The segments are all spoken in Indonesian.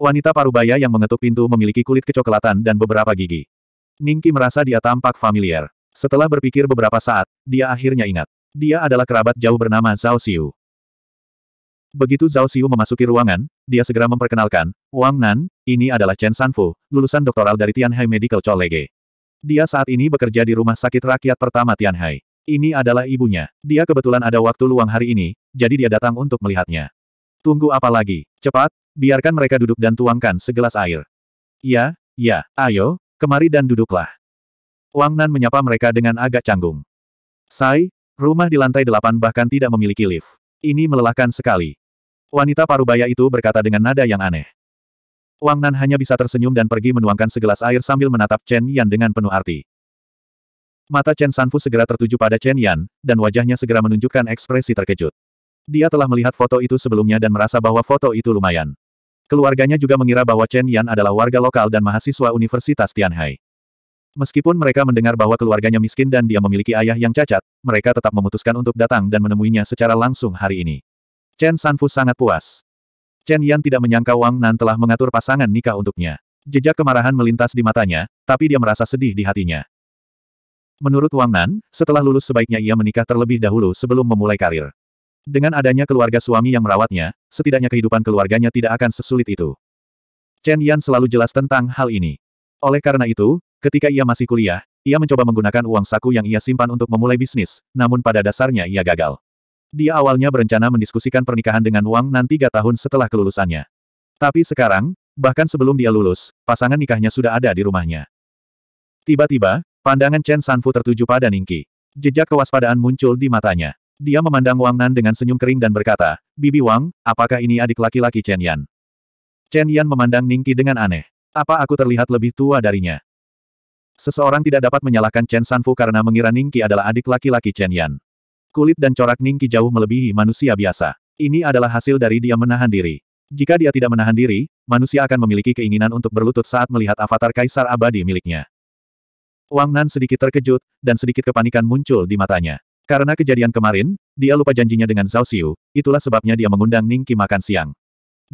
Wanita parubaya yang mengetuk pintu memiliki kulit kecoklatan dan beberapa gigi. Ningki merasa dia tampak familiar. Setelah berpikir beberapa saat, dia akhirnya ingat. Dia adalah kerabat jauh bernama Zhao Xiu. Begitu Zhao Xiu memasuki ruangan, dia segera memperkenalkan, Wang Nan, ini adalah Chen Sanfu, lulusan doktoral dari Tianhai Medical College. Dia saat ini bekerja di rumah sakit rakyat pertama Tianhai. Ini adalah ibunya. Dia kebetulan ada waktu luang hari ini, jadi dia datang untuk melihatnya. Tunggu apa lagi? Cepat, biarkan mereka duduk dan tuangkan segelas air. Ya, ya, ayo, kemari dan duduklah. Wang Nan menyapa mereka dengan agak canggung. Sai, rumah di lantai delapan bahkan tidak memiliki lift. Ini melelahkan sekali. Wanita parubaya itu berkata dengan nada yang aneh. Wang Nan hanya bisa tersenyum dan pergi menuangkan segelas air sambil menatap Chen Yan dengan penuh arti. Mata Chen Sanfu segera tertuju pada Chen Yan, dan wajahnya segera menunjukkan ekspresi terkejut. Dia telah melihat foto itu sebelumnya dan merasa bahwa foto itu lumayan. Keluarganya juga mengira bahwa Chen Yan adalah warga lokal dan mahasiswa Universitas Tianhai. Meskipun mereka mendengar bahwa keluarganya miskin dan dia memiliki ayah yang cacat, mereka tetap memutuskan untuk datang dan menemuinya secara langsung hari ini. Chen Sanfu sangat puas. Chen Yan tidak menyangka Wang Nan telah mengatur pasangan nikah untuknya. Jejak kemarahan melintas di matanya, tapi dia merasa sedih di hatinya. Menurut Wang Nan, setelah lulus sebaiknya ia menikah terlebih dahulu sebelum memulai karir. Dengan adanya keluarga suami yang merawatnya, setidaknya kehidupan keluarganya tidak akan sesulit itu. Chen Yan selalu jelas tentang hal ini. Oleh karena itu, ketika ia masih kuliah, ia mencoba menggunakan uang saku yang ia simpan untuk memulai bisnis, namun pada dasarnya ia gagal. Dia awalnya berencana mendiskusikan pernikahan dengan Wang Nan tiga tahun setelah kelulusannya. Tapi sekarang, bahkan sebelum dia lulus, pasangan nikahnya sudah ada di rumahnya. Tiba-tiba, pandangan Chen Sanfu tertuju pada Ningki. Jejak kewaspadaan muncul di matanya. Dia memandang Wang Nan dengan senyum kering dan berkata, Bibi Wang, apakah ini adik laki-laki Chen Yan? Chen Yan memandang Ning Ningki dengan aneh. Apa aku terlihat lebih tua darinya? Seseorang tidak dapat menyalahkan Chen Sanfu karena mengira Ning Ningki adalah adik laki-laki Chen Yan. Kulit dan corak Ning Ningki jauh melebihi manusia biasa. Ini adalah hasil dari dia menahan diri. Jika dia tidak menahan diri, manusia akan memiliki keinginan untuk berlutut saat melihat avatar kaisar abadi miliknya. Wang Nan sedikit terkejut, dan sedikit kepanikan muncul di matanya. Karena kejadian kemarin, dia lupa janjinya dengan Zhao Xiu, itulah sebabnya dia mengundang Ningki makan siang.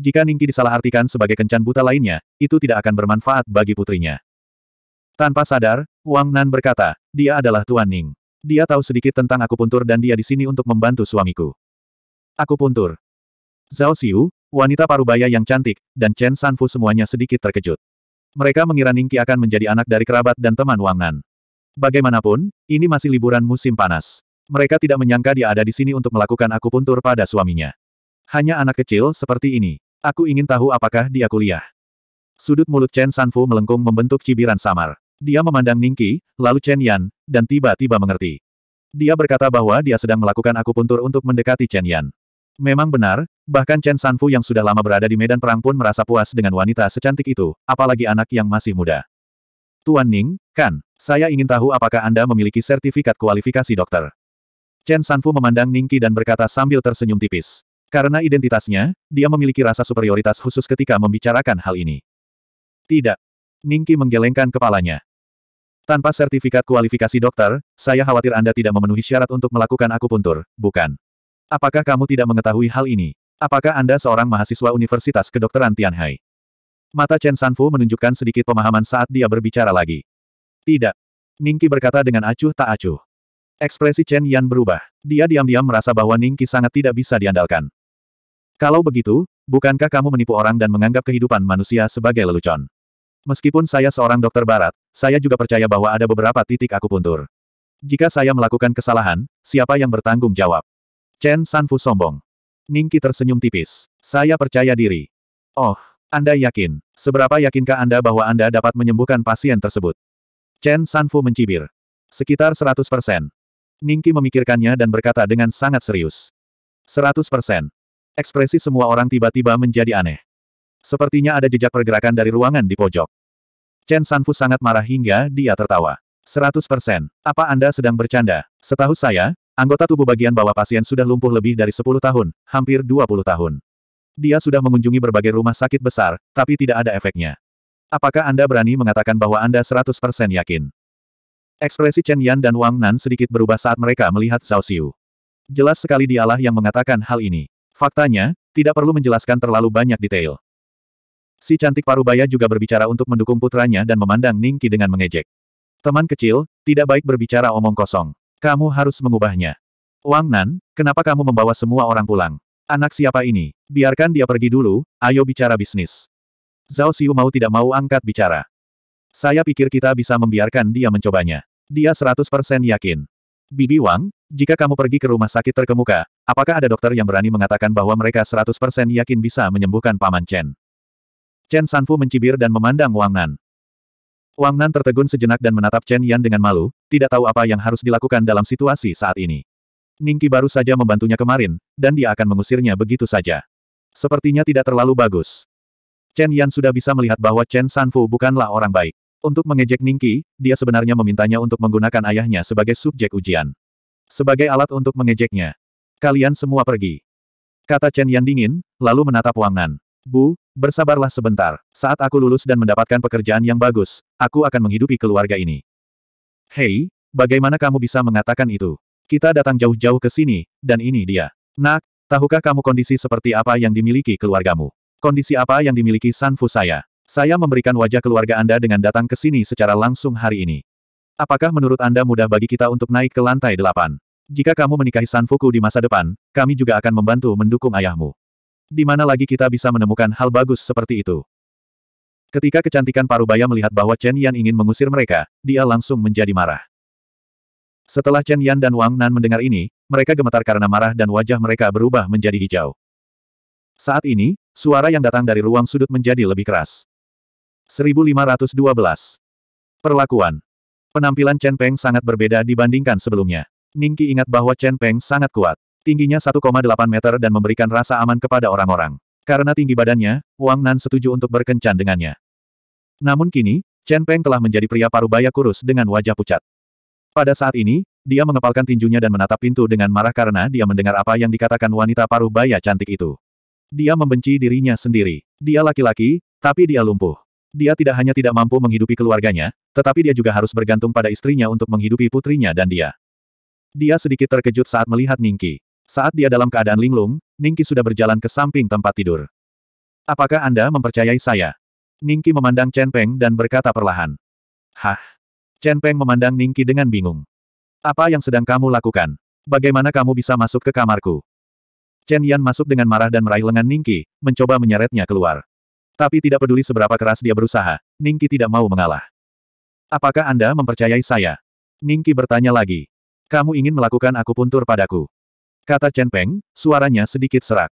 Jika Ningki disalahartikan sebagai kencan buta lainnya, itu tidak akan bermanfaat bagi putrinya. Tanpa sadar, Wang Nan berkata, dia adalah Tuan Ning. Dia tahu sedikit tentang aku puntur dan dia di sini untuk membantu suamiku. Aku puntur. Zhao Xiu, wanita parubaya yang cantik, dan Chen Sanfu semuanya sedikit terkejut. Mereka mengira Ningki akan menjadi anak dari kerabat dan teman Wang Nan. Bagaimanapun, ini masih liburan musim panas. Mereka tidak menyangka dia ada di sini untuk melakukan akupuntur pada suaminya. Hanya anak kecil seperti ini. Aku ingin tahu apakah dia kuliah. Sudut mulut Chen Sanfu melengkung membentuk cibiran samar. Dia memandang Ningki, lalu Chen Yan, dan tiba-tiba mengerti. Dia berkata bahwa dia sedang melakukan akupuntur untuk mendekati Chen Yan. Memang benar, bahkan Chen Sanfu yang sudah lama berada di medan perang pun merasa puas dengan wanita secantik itu, apalagi anak yang masih muda. Tuan Ning, kan, saya ingin tahu apakah Anda memiliki sertifikat kualifikasi dokter. Chen Sanfu memandang Ningki dan berkata sambil tersenyum tipis. Karena identitasnya, dia memiliki rasa superioritas khusus ketika membicarakan hal ini. Tidak. Ningki menggelengkan kepalanya. Tanpa sertifikat kualifikasi dokter, saya khawatir Anda tidak memenuhi syarat untuk melakukan akupuntur, bukan? Apakah kamu tidak mengetahui hal ini? Apakah Anda seorang mahasiswa Universitas Kedokteran Tianhai? Mata Chen Sanfu menunjukkan sedikit pemahaman saat dia berbicara lagi. Tidak. Ningki berkata dengan acuh tak acuh. Ekspresi Chen Yan berubah. Dia diam-diam merasa bahwa Ning Qi sangat tidak bisa diandalkan. Kalau begitu, bukankah kamu menipu orang dan menganggap kehidupan manusia sebagai lelucon? Meskipun saya seorang dokter barat, saya juga percaya bahwa ada beberapa titik aku puntur. Jika saya melakukan kesalahan, siapa yang bertanggung jawab? Chen Sanfu sombong. Ning Qi tersenyum tipis. Saya percaya diri. Oh, Anda yakin? Seberapa yakinkah Anda bahwa Anda dapat menyembuhkan pasien tersebut? Chen Sanfu mencibir. Sekitar 100 persen. Ningki memikirkannya dan berkata dengan sangat serius. 100 Ekspresi semua orang tiba-tiba menjadi aneh. Sepertinya ada jejak pergerakan dari ruangan di pojok. Chen Sanfu sangat marah hingga dia tertawa. 100 Apa Anda sedang bercanda? Setahu saya, anggota tubuh bagian bawah pasien sudah lumpuh lebih dari 10 tahun, hampir 20 tahun. Dia sudah mengunjungi berbagai rumah sakit besar, tapi tidak ada efeknya. Apakah Anda berani mengatakan bahwa Anda 100% yakin? Ekspresi Chen Yan dan Wang Nan sedikit berubah saat mereka melihat Zhao Xiu. Jelas sekali dialah yang mengatakan hal ini. Faktanya, tidak perlu menjelaskan terlalu banyak detail. Si cantik parubaya juga berbicara untuk mendukung putranya dan memandang Ning Qi dengan mengejek. Teman kecil, tidak baik berbicara omong kosong. Kamu harus mengubahnya. Wang Nan, kenapa kamu membawa semua orang pulang? Anak siapa ini? Biarkan dia pergi dulu, ayo bicara bisnis. Zhao Xiu mau tidak mau angkat bicara. Saya pikir kita bisa membiarkan dia mencobanya. Dia 100% yakin. Bibi Wang, jika kamu pergi ke rumah sakit terkemuka, apakah ada dokter yang berani mengatakan bahwa mereka 100% yakin bisa menyembuhkan Paman Chen? Chen Sanfu mencibir dan memandang Wang Nan. Wang Nan tertegun sejenak dan menatap Chen Yan dengan malu, tidak tahu apa yang harus dilakukan dalam situasi saat ini. Ningki baru saja membantunya kemarin, dan dia akan mengusirnya begitu saja. Sepertinya tidak terlalu bagus. Chen Yan sudah bisa melihat bahwa Chen Sanfu bukanlah orang baik. Untuk mengejek Ningki, dia sebenarnya memintanya untuk menggunakan ayahnya sebagai subjek ujian. Sebagai alat untuk mengejeknya. Kalian semua pergi. Kata Chen Yan dingin, lalu menatap Wang Nan. Bu, bersabarlah sebentar. Saat aku lulus dan mendapatkan pekerjaan yang bagus, aku akan menghidupi keluarga ini. Hei, bagaimana kamu bisa mengatakan itu? Kita datang jauh-jauh ke sini, dan ini dia. Nak, tahukah kamu kondisi seperti apa yang dimiliki keluargamu? Kondisi apa yang dimiliki Sanfu saya? Saya memberikan wajah keluarga Anda dengan datang ke sini secara langsung hari ini. Apakah menurut Anda mudah bagi kita untuk naik ke lantai delapan? Jika kamu menikahi Sanfuku di masa depan, kami juga akan membantu mendukung ayahmu. Di mana lagi kita bisa menemukan hal bagus seperti itu? Ketika kecantikan Parubaya melihat bahwa Chen Yan ingin mengusir mereka, dia langsung menjadi marah. Setelah Chen Yan dan Wang Nan mendengar ini, mereka gemetar karena marah dan wajah mereka berubah menjadi hijau. Saat ini, suara yang datang dari ruang sudut menjadi lebih keras. 1512. Perlakuan Penampilan Chen Peng sangat berbeda dibandingkan sebelumnya. Ningki ingat bahwa Chen Peng sangat kuat. Tingginya 1,8 meter dan memberikan rasa aman kepada orang-orang. Karena tinggi badannya, Wang Nan setuju untuk berkencan dengannya. Namun kini, Chen Peng telah menjadi pria parubaya kurus dengan wajah pucat. Pada saat ini, dia mengepalkan tinjunya dan menatap pintu dengan marah karena dia mendengar apa yang dikatakan wanita paruh baya cantik itu. Dia membenci dirinya sendiri. Dia laki-laki, tapi dia lumpuh. Dia tidak hanya tidak mampu menghidupi keluarganya, tetapi dia juga harus bergantung pada istrinya untuk menghidupi putrinya dan dia. Dia sedikit terkejut saat melihat Ningki. Saat dia dalam keadaan linglung, Ningki sudah berjalan ke samping tempat tidur. Apakah Anda mempercayai saya? Ningki memandang Chen Peng dan berkata perlahan. Hah? Chen Peng memandang Ningki dengan bingung. Apa yang sedang kamu lakukan? Bagaimana kamu bisa masuk ke kamarku? Chen Yan masuk dengan marah dan meraih lengan Ningki, mencoba menyeretnya keluar. Tapi tidak peduli seberapa keras dia berusaha, Ningki tidak mau mengalah. Apakah Anda mempercayai saya? Ningki bertanya lagi. Kamu ingin melakukan aku puntur padaku? Kata Chen Peng, suaranya sedikit serak.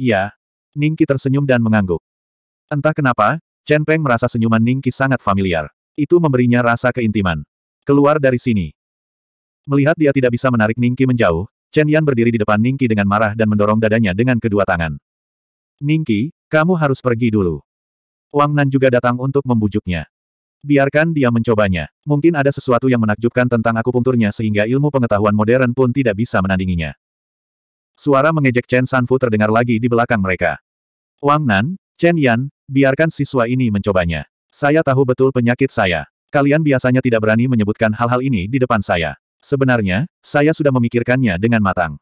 Iya. Ningki tersenyum dan mengangguk. Entah kenapa, Chen Peng merasa senyuman Ningki sangat familiar. Itu memberinya rasa keintiman. Keluar dari sini. Melihat dia tidak bisa menarik Ningki menjauh, Chen Yan berdiri di depan Ningki dengan marah dan mendorong dadanya dengan kedua tangan. Ningki, kamu harus pergi dulu. Wang Nan juga datang untuk membujuknya. Biarkan dia mencobanya. Mungkin ada sesuatu yang menakjubkan tentang akupunturnya sehingga ilmu pengetahuan modern pun tidak bisa menandinginya. Suara mengejek Chen Sanfu terdengar lagi di belakang mereka. Wang Nan, Chen Yan, biarkan siswa ini mencobanya. Saya tahu betul penyakit saya. Kalian biasanya tidak berani menyebutkan hal-hal ini di depan saya. Sebenarnya, saya sudah memikirkannya dengan matang.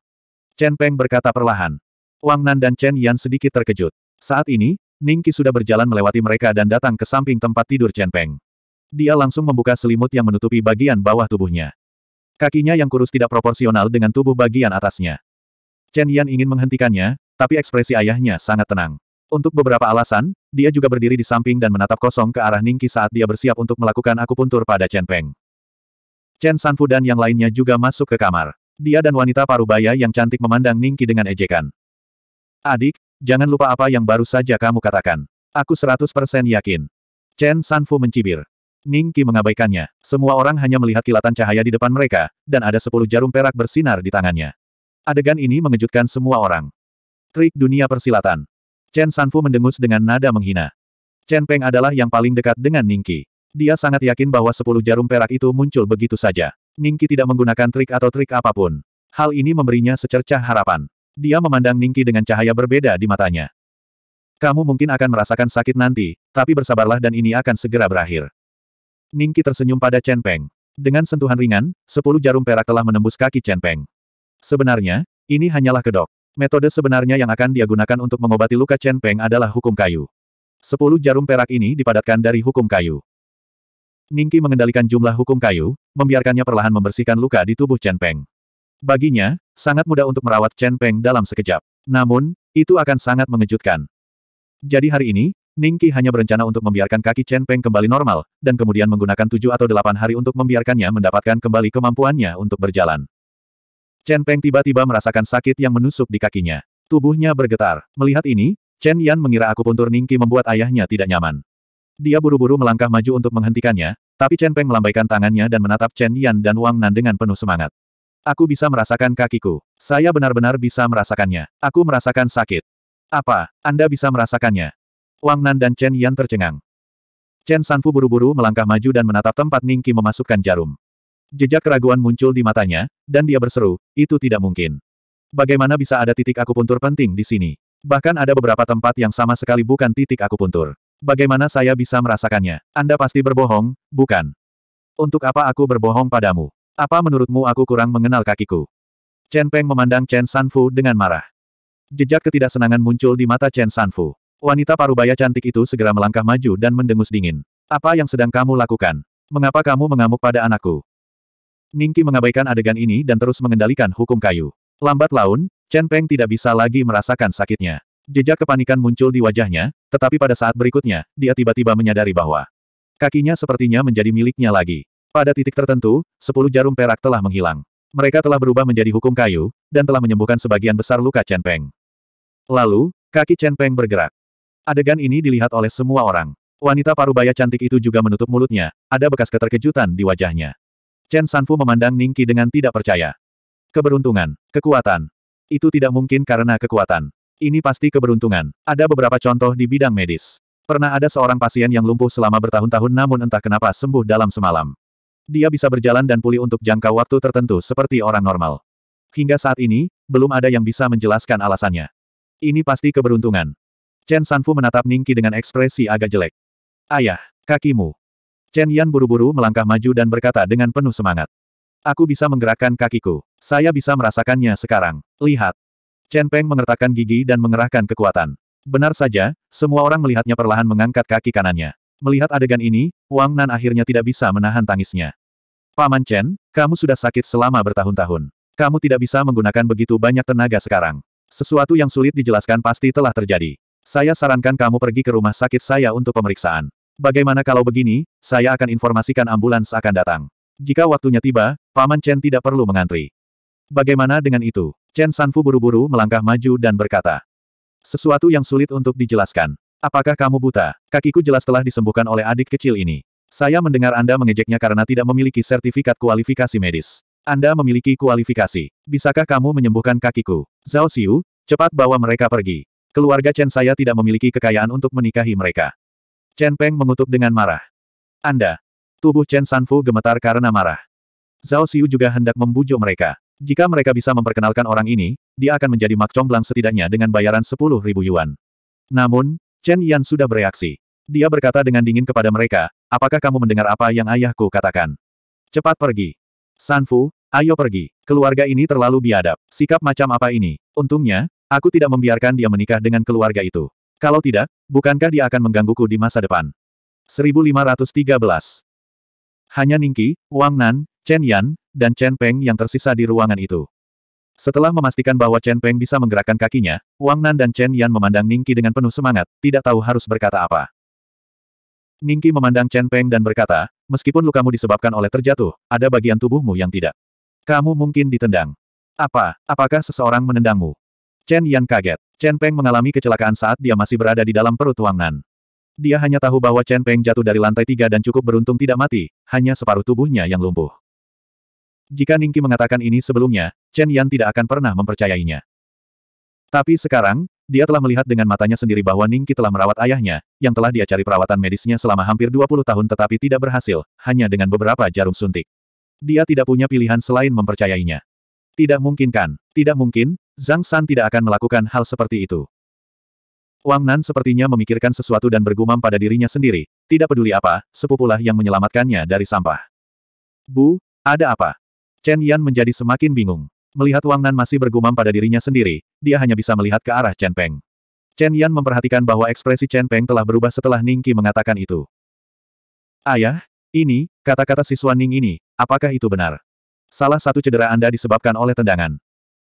Chen Peng berkata perlahan. Wang Nan dan Chen Yan sedikit terkejut. Saat ini, Ningki sudah berjalan melewati mereka dan datang ke samping tempat tidur Chen Peng. Dia langsung membuka selimut yang menutupi bagian bawah tubuhnya. Kakinya yang kurus tidak proporsional dengan tubuh bagian atasnya. Chen Yan ingin menghentikannya, tapi ekspresi ayahnya sangat tenang. Untuk beberapa alasan, dia juga berdiri di samping dan menatap kosong ke arah Ningki saat dia bersiap untuk melakukan akupuntur pada Chen Peng. Chen Sanfu dan yang lainnya juga masuk ke kamar. Dia dan wanita parubaya yang cantik memandang Ningki dengan ejekan. Adik, Jangan lupa apa yang baru saja kamu katakan. Aku 100% yakin. Chen Sanfu mencibir. Ning Qi mengabaikannya. Semua orang hanya melihat kilatan cahaya di depan mereka, dan ada sepuluh jarum perak bersinar di tangannya. Adegan ini mengejutkan semua orang. Trik dunia persilatan. Chen Sanfu mendengus dengan nada menghina. Chen Peng adalah yang paling dekat dengan Ning Qi. Dia sangat yakin bahwa sepuluh jarum perak itu muncul begitu saja. Ning Qi tidak menggunakan trik atau trik apapun. Hal ini memberinya secercah harapan. Dia memandang Ningki dengan cahaya berbeda di matanya. Kamu mungkin akan merasakan sakit nanti, tapi bersabarlah dan ini akan segera berakhir. Ningki tersenyum pada Chen Peng. Dengan sentuhan ringan, sepuluh jarum perak telah menembus kaki Chen Peng. Sebenarnya, ini hanyalah kedok. Metode sebenarnya yang akan dia gunakan untuk mengobati luka Chen Peng adalah hukum kayu. Sepuluh jarum perak ini dipadatkan dari hukum kayu. Ningki mengendalikan jumlah hukum kayu, membiarkannya perlahan membersihkan luka di tubuh Chen Peng. Baginya, sangat mudah untuk merawat Chen Peng dalam sekejap. Namun, itu akan sangat mengejutkan. Jadi hari ini, Ning Qi hanya berencana untuk membiarkan kaki Chen Peng kembali normal, dan kemudian menggunakan tujuh atau delapan hari untuk membiarkannya mendapatkan kembali kemampuannya untuk berjalan. Chen Peng tiba-tiba merasakan sakit yang menusuk di kakinya. Tubuhnya bergetar. Melihat ini, Chen Yan mengira akupuntur Ning Qi membuat ayahnya tidak nyaman. Dia buru-buru melangkah maju untuk menghentikannya, tapi Chen Peng melambaikan tangannya dan menatap Chen Yan dan Wang Nan dengan penuh semangat. Aku bisa merasakan kakiku. Saya benar-benar bisa merasakannya. Aku merasakan sakit. Apa, Anda bisa merasakannya? Wang Nan dan Chen Yan tercengang. Chen Sanfu buru-buru melangkah maju dan menatap tempat Ning Qi memasukkan jarum. Jejak keraguan muncul di matanya, dan dia berseru, itu tidak mungkin. Bagaimana bisa ada titik akupuntur penting di sini? Bahkan ada beberapa tempat yang sama sekali bukan titik akupuntur. Bagaimana saya bisa merasakannya? Anda pasti berbohong, bukan? Untuk apa aku berbohong padamu? Apa menurutmu aku kurang mengenal kakiku? Chen Peng memandang Chen Sanfu dengan marah. Jejak ketidaksenangan muncul di mata Chen Sanfu. Wanita parubaya cantik itu segera melangkah maju dan mendengus dingin. Apa yang sedang kamu lakukan? Mengapa kamu mengamuk pada anakku? Ningki mengabaikan adegan ini dan terus mengendalikan hukum kayu. Lambat laun, Chen Peng tidak bisa lagi merasakan sakitnya. Jejak kepanikan muncul di wajahnya, tetapi pada saat berikutnya, dia tiba-tiba menyadari bahwa kakinya sepertinya menjadi miliknya lagi. Pada titik tertentu, sepuluh jarum perak telah menghilang. Mereka telah berubah menjadi hukum kayu, dan telah menyembuhkan sebagian besar luka Chen Peng. Lalu, kaki Chen Peng bergerak. Adegan ini dilihat oleh semua orang. Wanita parubaya cantik itu juga menutup mulutnya, ada bekas keterkejutan di wajahnya. Chen Sanfu memandang Ningki dengan tidak percaya. Keberuntungan, kekuatan. Itu tidak mungkin karena kekuatan. Ini pasti keberuntungan. Ada beberapa contoh di bidang medis. Pernah ada seorang pasien yang lumpuh selama bertahun-tahun namun entah kenapa sembuh dalam semalam. Dia bisa berjalan dan pulih untuk jangka waktu tertentu seperti orang normal. Hingga saat ini, belum ada yang bisa menjelaskan alasannya. Ini pasti keberuntungan. Chen Sanfu menatap Ningki dengan ekspresi agak jelek. Ayah, kakimu. Chen Yan buru-buru melangkah maju dan berkata dengan penuh semangat. Aku bisa menggerakkan kakiku. Saya bisa merasakannya sekarang. Lihat. Chen Peng mengertakkan gigi dan mengerahkan kekuatan. Benar saja, semua orang melihatnya perlahan mengangkat kaki kanannya. Melihat adegan ini, Wang Nan akhirnya tidak bisa menahan tangisnya. Paman Chen, kamu sudah sakit selama bertahun-tahun. Kamu tidak bisa menggunakan begitu banyak tenaga sekarang. Sesuatu yang sulit dijelaskan pasti telah terjadi. Saya sarankan kamu pergi ke rumah sakit saya untuk pemeriksaan. Bagaimana kalau begini, saya akan informasikan ambulans akan datang. Jika waktunya tiba, Paman Chen tidak perlu mengantri. Bagaimana dengan itu? Chen Sanfu buru-buru melangkah maju dan berkata. Sesuatu yang sulit untuk dijelaskan. Apakah kamu buta? Kakiku jelas telah disembuhkan oleh adik kecil ini. Saya mendengar Anda mengejeknya karena tidak memiliki sertifikat kualifikasi medis. Anda memiliki kualifikasi. Bisakah kamu menyembuhkan kakiku? Zhao Xiu, cepat bawa mereka pergi. Keluarga Chen saya tidak memiliki kekayaan untuk menikahi mereka. Chen Peng mengutuk dengan marah. Anda. Tubuh Chen Sanfu gemetar karena marah. Zhao Xiu juga hendak membujuk mereka. Jika mereka bisa memperkenalkan orang ini, dia akan menjadi mak comblang setidaknya dengan bayaran 10.000 yuan. Namun, Chen Yan sudah bereaksi. Dia berkata dengan dingin kepada mereka, apakah kamu mendengar apa yang ayahku katakan? Cepat pergi. Sanfu, ayo pergi. Keluarga ini terlalu biadab. Sikap macam apa ini? Untungnya, aku tidak membiarkan dia menikah dengan keluarga itu. Kalau tidak, bukankah dia akan menggangguku di masa depan? 1513 hanya Ningki, Wang Nan, Chen Yan, dan Chen Peng yang tersisa di ruangan itu. Setelah memastikan bahwa Chen Peng bisa menggerakkan kakinya, Wang Nan dan Chen Yan memandang Ningki dengan penuh semangat, tidak tahu harus berkata apa. Ningki memandang Chen Peng dan berkata, meskipun lukamu disebabkan oleh terjatuh, ada bagian tubuhmu yang tidak. Kamu mungkin ditendang. Apa, apakah seseorang menendangmu? Chen Yan kaget. Chen Peng mengalami kecelakaan saat dia masih berada di dalam perut Wang Nan. Dia hanya tahu bahwa Chen Peng jatuh dari lantai tiga dan cukup beruntung tidak mati, hanya separuh tubuhnya yang lumpuh. Jika Ningki mengatakan ini sebelumnya, Chen Yan tidak akan pernah mempercayainya. Tapi sekarang, dia telah melihat dengan matanya sendiri bahwa Ningki telah merawat ayahnya, yang telah dia cari perawatan medisnya selama hampir 20 tahun tetapi tidak berhasil, hanya dengan beberapa jarum suntik. Dia tidak punya pilihan selain mempercayainya. Tidak mungkin kan? Tidak mungkin, Zhang San tidak akan melakukan hal seperti itu. Wang Nan sepertinya memikirkan sesuatu dan bergumam pada dirinya sendiri, tidak peduli apa, sepupulah yang menyelamatkannya dari sampah. Bu, ada apa? Chen Yan menjadi semakin bingung. Melihat Wang Nan masih bergumam pada dirinya sendiri, dia hanya bisa melihat ke arah Chen Peng. Chen Yan memperhatikan bahwa ekspresi Chen Peng telah berubah setelah Ning Qi mengatakan itu. Ayah, ini, kata-kata siswa Ning ini, apakah itu benar? Salah satu cedera Anda disebabkan oleh tendangan.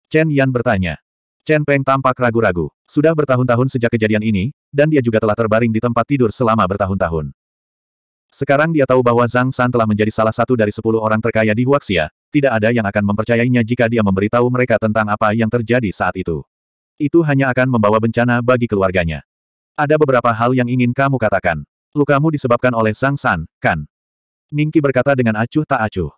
Chen Yan bertanya. Chen Peng tampak ragu-ragu. Sudah bertahun-tahun sejak kejadian ini, dan dia juga telah terbaring di tempat tidur selama bertahun-tahun. Sekarang dia tahu bahwa Zhang San telah menjadi salah satu dari sepuluh orang terkaya di Huaxia, tidak ada yang akan mempercayainya jika dia memberitahu mereka tentang apa yang terjadi saat itu. Itu hanya akan membawa bencana bagi keluarganya. Ada beberapa hal yang ingin kamu katakan. Lukamu disebabkan oleh Zhang San, kan? Ningki berkata dengan acuh tak acuh.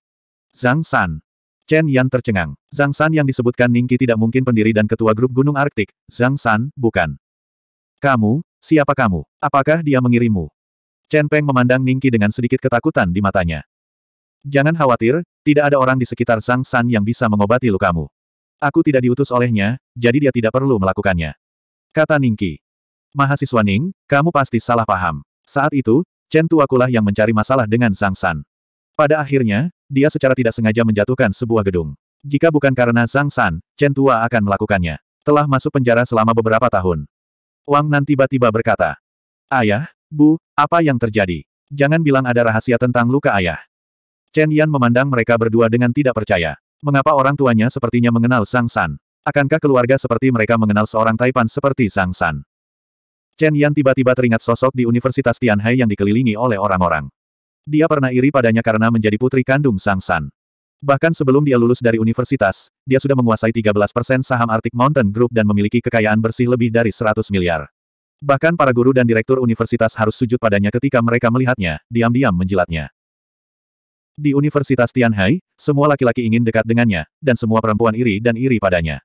Zhang San. Chen Yan tercengang. Zhang San yang disebutkan Ningki tidak mungkin pendiri dan ketua grup Gunung Arktik, Zhang San, bukan. Kamu, siapa kamu? Apakah dia mengirimu? Chen Peng memandang Ningki dengan sedikit ketakutan di matanya. Jangan khawatir, tidak ada orang di sekitar Zhang San yang bisa mengobati lukamu. Aku tidak diutus olehnya, jadi dia tidak perlu melakukannya. Kata Ningki. Mahasiswa Ning, kamu pasti salah paham. Saat itu, Chen Tuakulah yang mencari masalah dengan Zhang San. Pada akhirnya, dia secara tidak sengaja menjatuhkan sebuah gedung. Jika bukan karena Zhang San, Chen Tua akan melakukannya. Telah masuk penjara selama beberapa tahun. Wang Nan tiba-tiba berkata, Ayah, Bu, apa yang terjadi? Jangan bilang ada rahasia tentang luka ayah. Chen Yan memandang mereka berdua dengan tidak percaya. Mengapa orang tuanya sepertinya mengenal Sang San? Akankah keluarga seperti mereka mengenal seorang Taipan seperti Sang San? Chen Yan tiba-tiba teringat sosok di Universitas Tianhai yang dikelilingi oleh orang-orang. Dia pernah iri padanya karena menjadi putri kandung Sang San. Bahkan sebelum dia lulus dari universitas, dia sudah menguasai 13% saham Arctic Mountain Group dan memiliki kekayaan bersih lebih dari 100 miliar. Bahkan para guru dan direktur universitas harus sujud padanya ketika mereka melihatnya, diam-diam menjilatnya. Di Universitas Tianhai, semua laki-laki ingin dekat dengannya, dan semua perempuan iri dan iri padanya.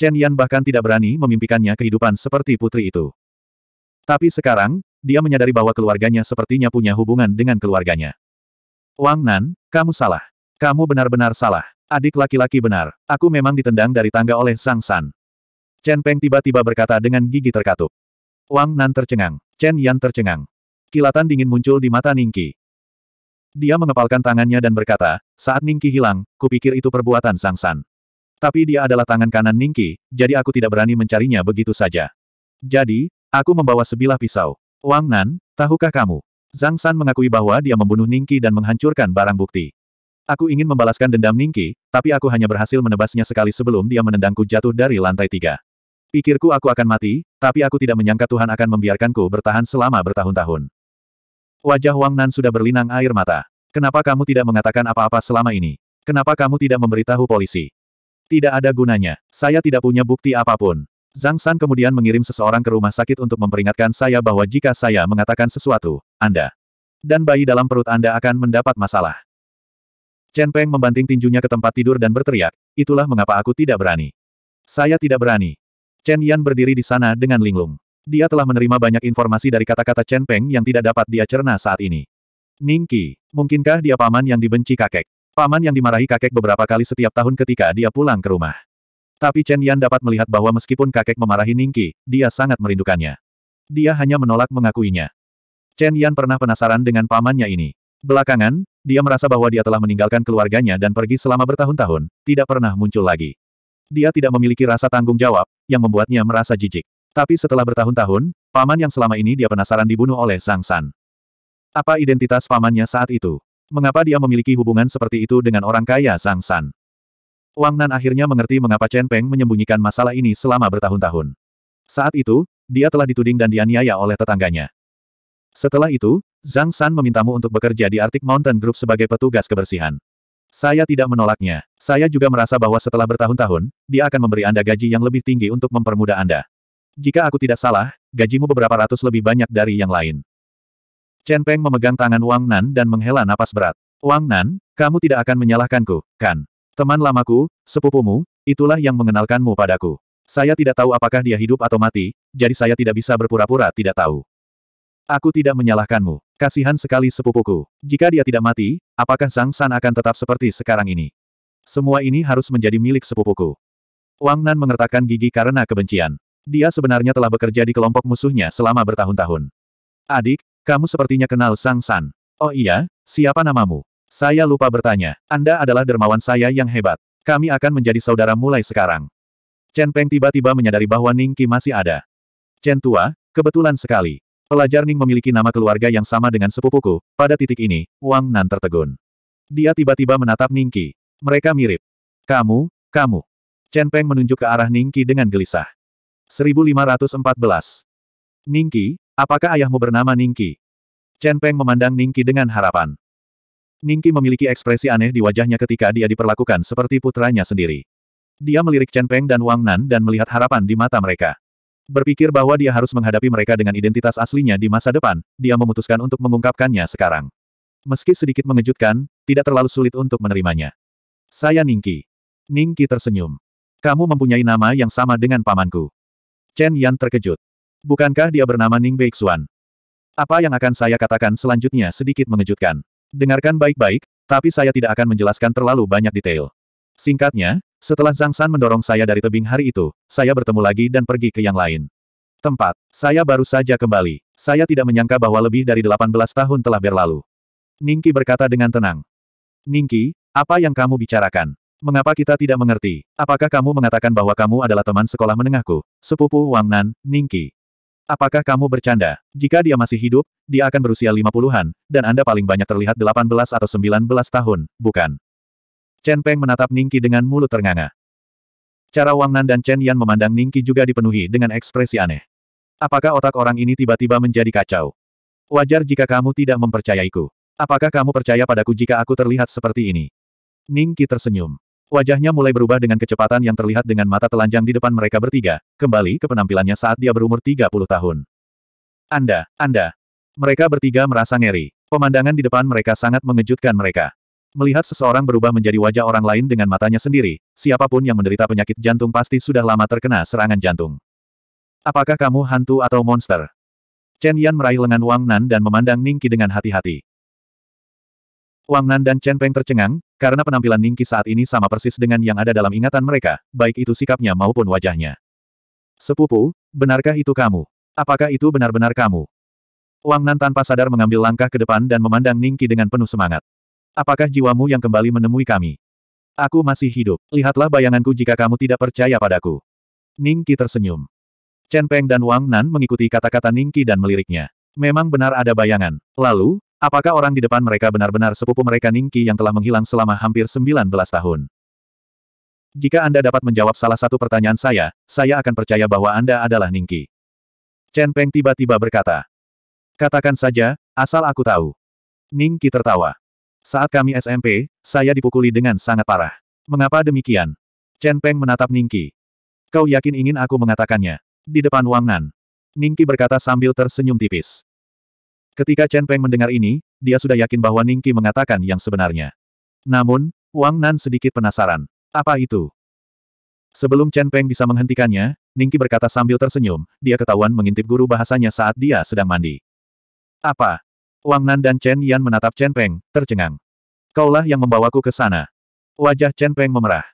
Chen Yan bahkan tidak berani memimpikannya kehidupan seperti putri itu. Tapi sekarang, dia menyadari bahwa keluarganya sepertinya punya hubungan dengan keluarganya. Wang Nan, kamu salah. Kamu benar-benar salah. Adik laki-laki benar. Aku memang ditendang dari tangga oleh Sang San. Chen Peng tiba-tiba berkata dengan gigi terkatup. Wang Nan tercengang. Chen Yan tercengang. Kilatan dingin muncul di mata Ningki. Dia mengepalkan tangannya dan berkata, saat Ningki hilang, kupikir itu perbuatan Sang San. Tapi dia adalah tangan kanan Ningki, jadi aku tidak berani mencarinya begitu saja. Jadi, aku membawa sebilah pisau. Wang Nan, tahukah kamu? Zhang San mengakui bahwa dia membunuh Ningki dan menghancurkan barang bukti. Aku ingin membalaskan dendam Ningki, tapi aku hanya berhasil menebasnya sekali sebelum dia menendangku jatuh dari lantai tiga. Pikirku aku akan mati, tapi aku tidak menyangka Tuhan akan membiarkanku bertahan selama bertahun-tahun. Wajah Wang Nan sudah berlinang air mata. Kenapa kamu tidak mengatakan apa-apa selama ini? Kenapa kamu tidak memberitahu polisi? Tidak ada gunanya. Saya tidak punya bukti apapun. Zhang San kemudian mengirim seseorang ke rumah sakit untuk memperingatkan saya bahwa jika saya mengatakan sesuatu, Anda dan bayi dalam perut Anda akan mendapat masalah. Chen Peng membanting tinjunya ke tempat tidur dan berteriak, itulah mengapa aku tidak berani. Saya tidak berani. Chen Yan berdiri di sana dengan linglung. Dia telah menerima banyak informasi dari kata-kata Chen Peng yang tidak dapat dia cerna saat ini. Ningki, mungkinkah dia paman yang dibenci kakek? Paman yang dimarahi kakek beberapa kali setiap tahun ketika dia pulang ke rumah. Tapi Chen Yan dapat melihat bahwa meskipun kakek memarahi Ningki, dia sangat merindukannya. Dia hanya menolak mengakuinya. Chen Yan pernah penasaran dengan pamannya ini. Belakangan, dia merasa bahwa dia telah meninggalkan keluarganya dan pergi selama bertahun-tahun, tidak pernah muncul lagi. Dia tidak memiliki rasa tanggung jawab, yang membuatnya merasa jijik. Tapi setelah bertahun-tahun, paman yang selama ini dia penasaran dibunuh oleh Zhang San. Apa identitas pamannya saat itu? Mengapa dia memiliki hubungan seperti itu dengan orang kaya Zhang San? Wang Nan akhirnya mengerti mengapa Chen Peng menyembunyikan masalah ini selama bertahun-tahun. Saat itu, dia telah dituding dan dianiaya oleh tetangganya. Setelah itu, Zhang San memintamu untuk bekerja di Arctic Mountain Group sebagai petugas kebersihan. Saya tidak menolaknya. Saya juga merasa bahwa setelah bertahun-tahun, dia akan memberi Anda gaji yang lebih tinggi untuk mempermudah Anda. Jika aku tidak salah, gajimu beberapa ratus lebih banyak dari yang lain. Chen Peng memegang tangan Wang Nan dan menghela napas berat. Wang Nan, kamu tidak akan menyalahkanku, kan? Teman lamaku, sepupumu, itulah yang mengenalkanmu padaku. Saya tidak tahu apakah dia hidup atau mati, jadi saya tidak bisa berpura-pura tidak tahu. Aku tidak menyalahkanmu. Kasihan sekali sepupuku. Jika dia tidak mati, apakah Sang San akan tetap seperti sekarang ini? Semua ini harus menjadi milik sepupuku. Wang Nan mengertakkan gigi karena kebencian. Dia sebenarnya telah bekerja di kelompok musuhnya selama bertahun-tahun. Adik, kamu sepertinya kenal Sang San. Oh iya, siapa namamu? Saya lupa bertanya. Anda adalah dermawan saya yang hebat. Kami akan menjadi saudara mulai sekarang. Chen Peng tiba-tiba menyadari bahwa Ning Qi masih ada. Chen Tua, kebetulan sekali. Pelajar Ning memiliki nama keluarga yang sama dengan sepupuku. Pada titik ini, Wang Nan tertegun. Dia tiba-tiba menatap Ning Qi. Mereka mirip. Kamu, kamu. Chen Peng menunjuk ke arah Ning Qi dengan gelisah. 1514. Ningki, apakah ayahmu bernama Ningki? Chen Peng memandang Ningki dengan harapan. Ningki memiliki ekspresi aneh di wajahnya ketika dia diperlakukan seperti putranya sendiri. Dia melirik Chen Peng dan Wang Nan dan melihat harapan di mata mereka. Berpikir bahwa dia harus menghadapi mereka dengan identitas aslinya di masa depan, dia memutuskan untuk mengungkapkannya sekarang. Meski sedikit mengejutkan, tidak terlalu sulit untuk menerimanya. Saya Ningki. Ningki tersenyum. Kamu mempunyai nama yang sama dengan pamanku. Chen Yan terkejut. Bukankah dia bernama Ning Beixuan? Apa yang akan saya katakan selanjutnya sedikit mengejutkan. Dengarkan baik-baik, tapi saya tidak akan menjelaskan terlalu banyak detail. Singkatnya, setelah Zhang San mendorong saya dari tebing hari itu, saya bertemu lagi dan pergi ke yang lain. Tempat, saya baru saja kembali. Saya tidak menyangka bahwa lebih dari 18 tahun telah berlalu. Ningki berkata dengan tenang. Ningki, apa yang kamu bicarakan? Mengapa kita tidak mengerti? Apakah kamu mengatakan bahwa kamu adalah teman sekolah menengahku, sepupu Wang Nan, Ningki? Apakah kamu bercanda? Jika dia masih hidup, dia akan berusia lima puluhan, dan Anda paling banyak terlihat delapan belas atau sembilan belas tahun, bukan? Chen Peng menatap Ningki dengan mulut ternganga. Cara Wang Nan dan Chen Yan memandang Ningki juga dipenuhi dengan ekspresi aneh. Apakah otak orang ini tiba-tiba menjadi kacau? Wajar jika kamu tidak mempercayaiku. Apakah kamu percaya padaku jika aku terlihat seperti ini? Ningki tersenyum. Wajahnya mulai berubah dengan kecepatan yang terlihat dengan mata telanjang di depan mereka bertiga, kembali ke penampilannya saat dia berumur 30 tahun. Anda, Anda. Mereka bertiga merasa ngeri. Pemandangan di depan mereka sangat mengejutkan mereka. Melihat seseorang berubah menjadi wajah orang lain dengan matanya sendiri, siapapun yang menderita penyakit jantung pasti sudah lama terkena serangan jantung. Apakah kamu hantu atau monster? Chen Yan meraih lengan Wang Nan dan memandang Qi dengan hati-hati. Wang Nan dan Chen Peng tercengang, karena penampilan Ningki saat ini sama persis dengan yang ada dalam ingatan mereka, baik itu sikapnya maupun wajahnya. Sepupu, benarkah itu kamu? Apakah itu benar-benar kamu? Wang Nan tanpa sadar mengambil langkah ke depan dan memandang Ningki dengan penuh semangat. Apakah jiwamu yang kembali menemui kami? Aku masih hidup. Lihatlah bayanganku jika kamu tidak percaya padaku. Ningki tersenyum. Chen Peng dan Wang Nan mengikuti kata-kata Ningki dan meliriknya. Memang benar ada bayangan. Lalu, Apakah orang di depan mereka benar-benar sepupu mereka Ningki yang telah menghilang selama hampir 19 tahun? Jika Anda dapat menjawab salah satu pertanyaan saya, saya akan percaya bahwa Anda adalah Ningki. Chen Peng tiba-tiba berkata. Katakan saja, asal aku tahu. Ningki tertawa. Saat kami SMP, saya dipukuli dengan sangat parah. Mengapa demikian? Chen Peng menatap Ningki. Kau yakin ingin aku mengatakannya? Di depan Wang Nan. Ningki berkata sambil tersenyum tipis. Ketika Chen Peng mendengar ini, dia sudah yakin bahwa Ningki mengatakan yang sebenarnya. Namun, Wang Nan sedikit penasaran. Apa itu? Sebelum Chen Peng bisa menghentikannya, Ningki berkata sambil tersenyum, dia ketahuan mengintip guru bahasanya saat dia sedang mandi. Apa? Wang Nan dan Chen Yan menatap Chen Peng, tercengang. Kaulah yang membawaku ke sana. Wajah Chen Peng memerah.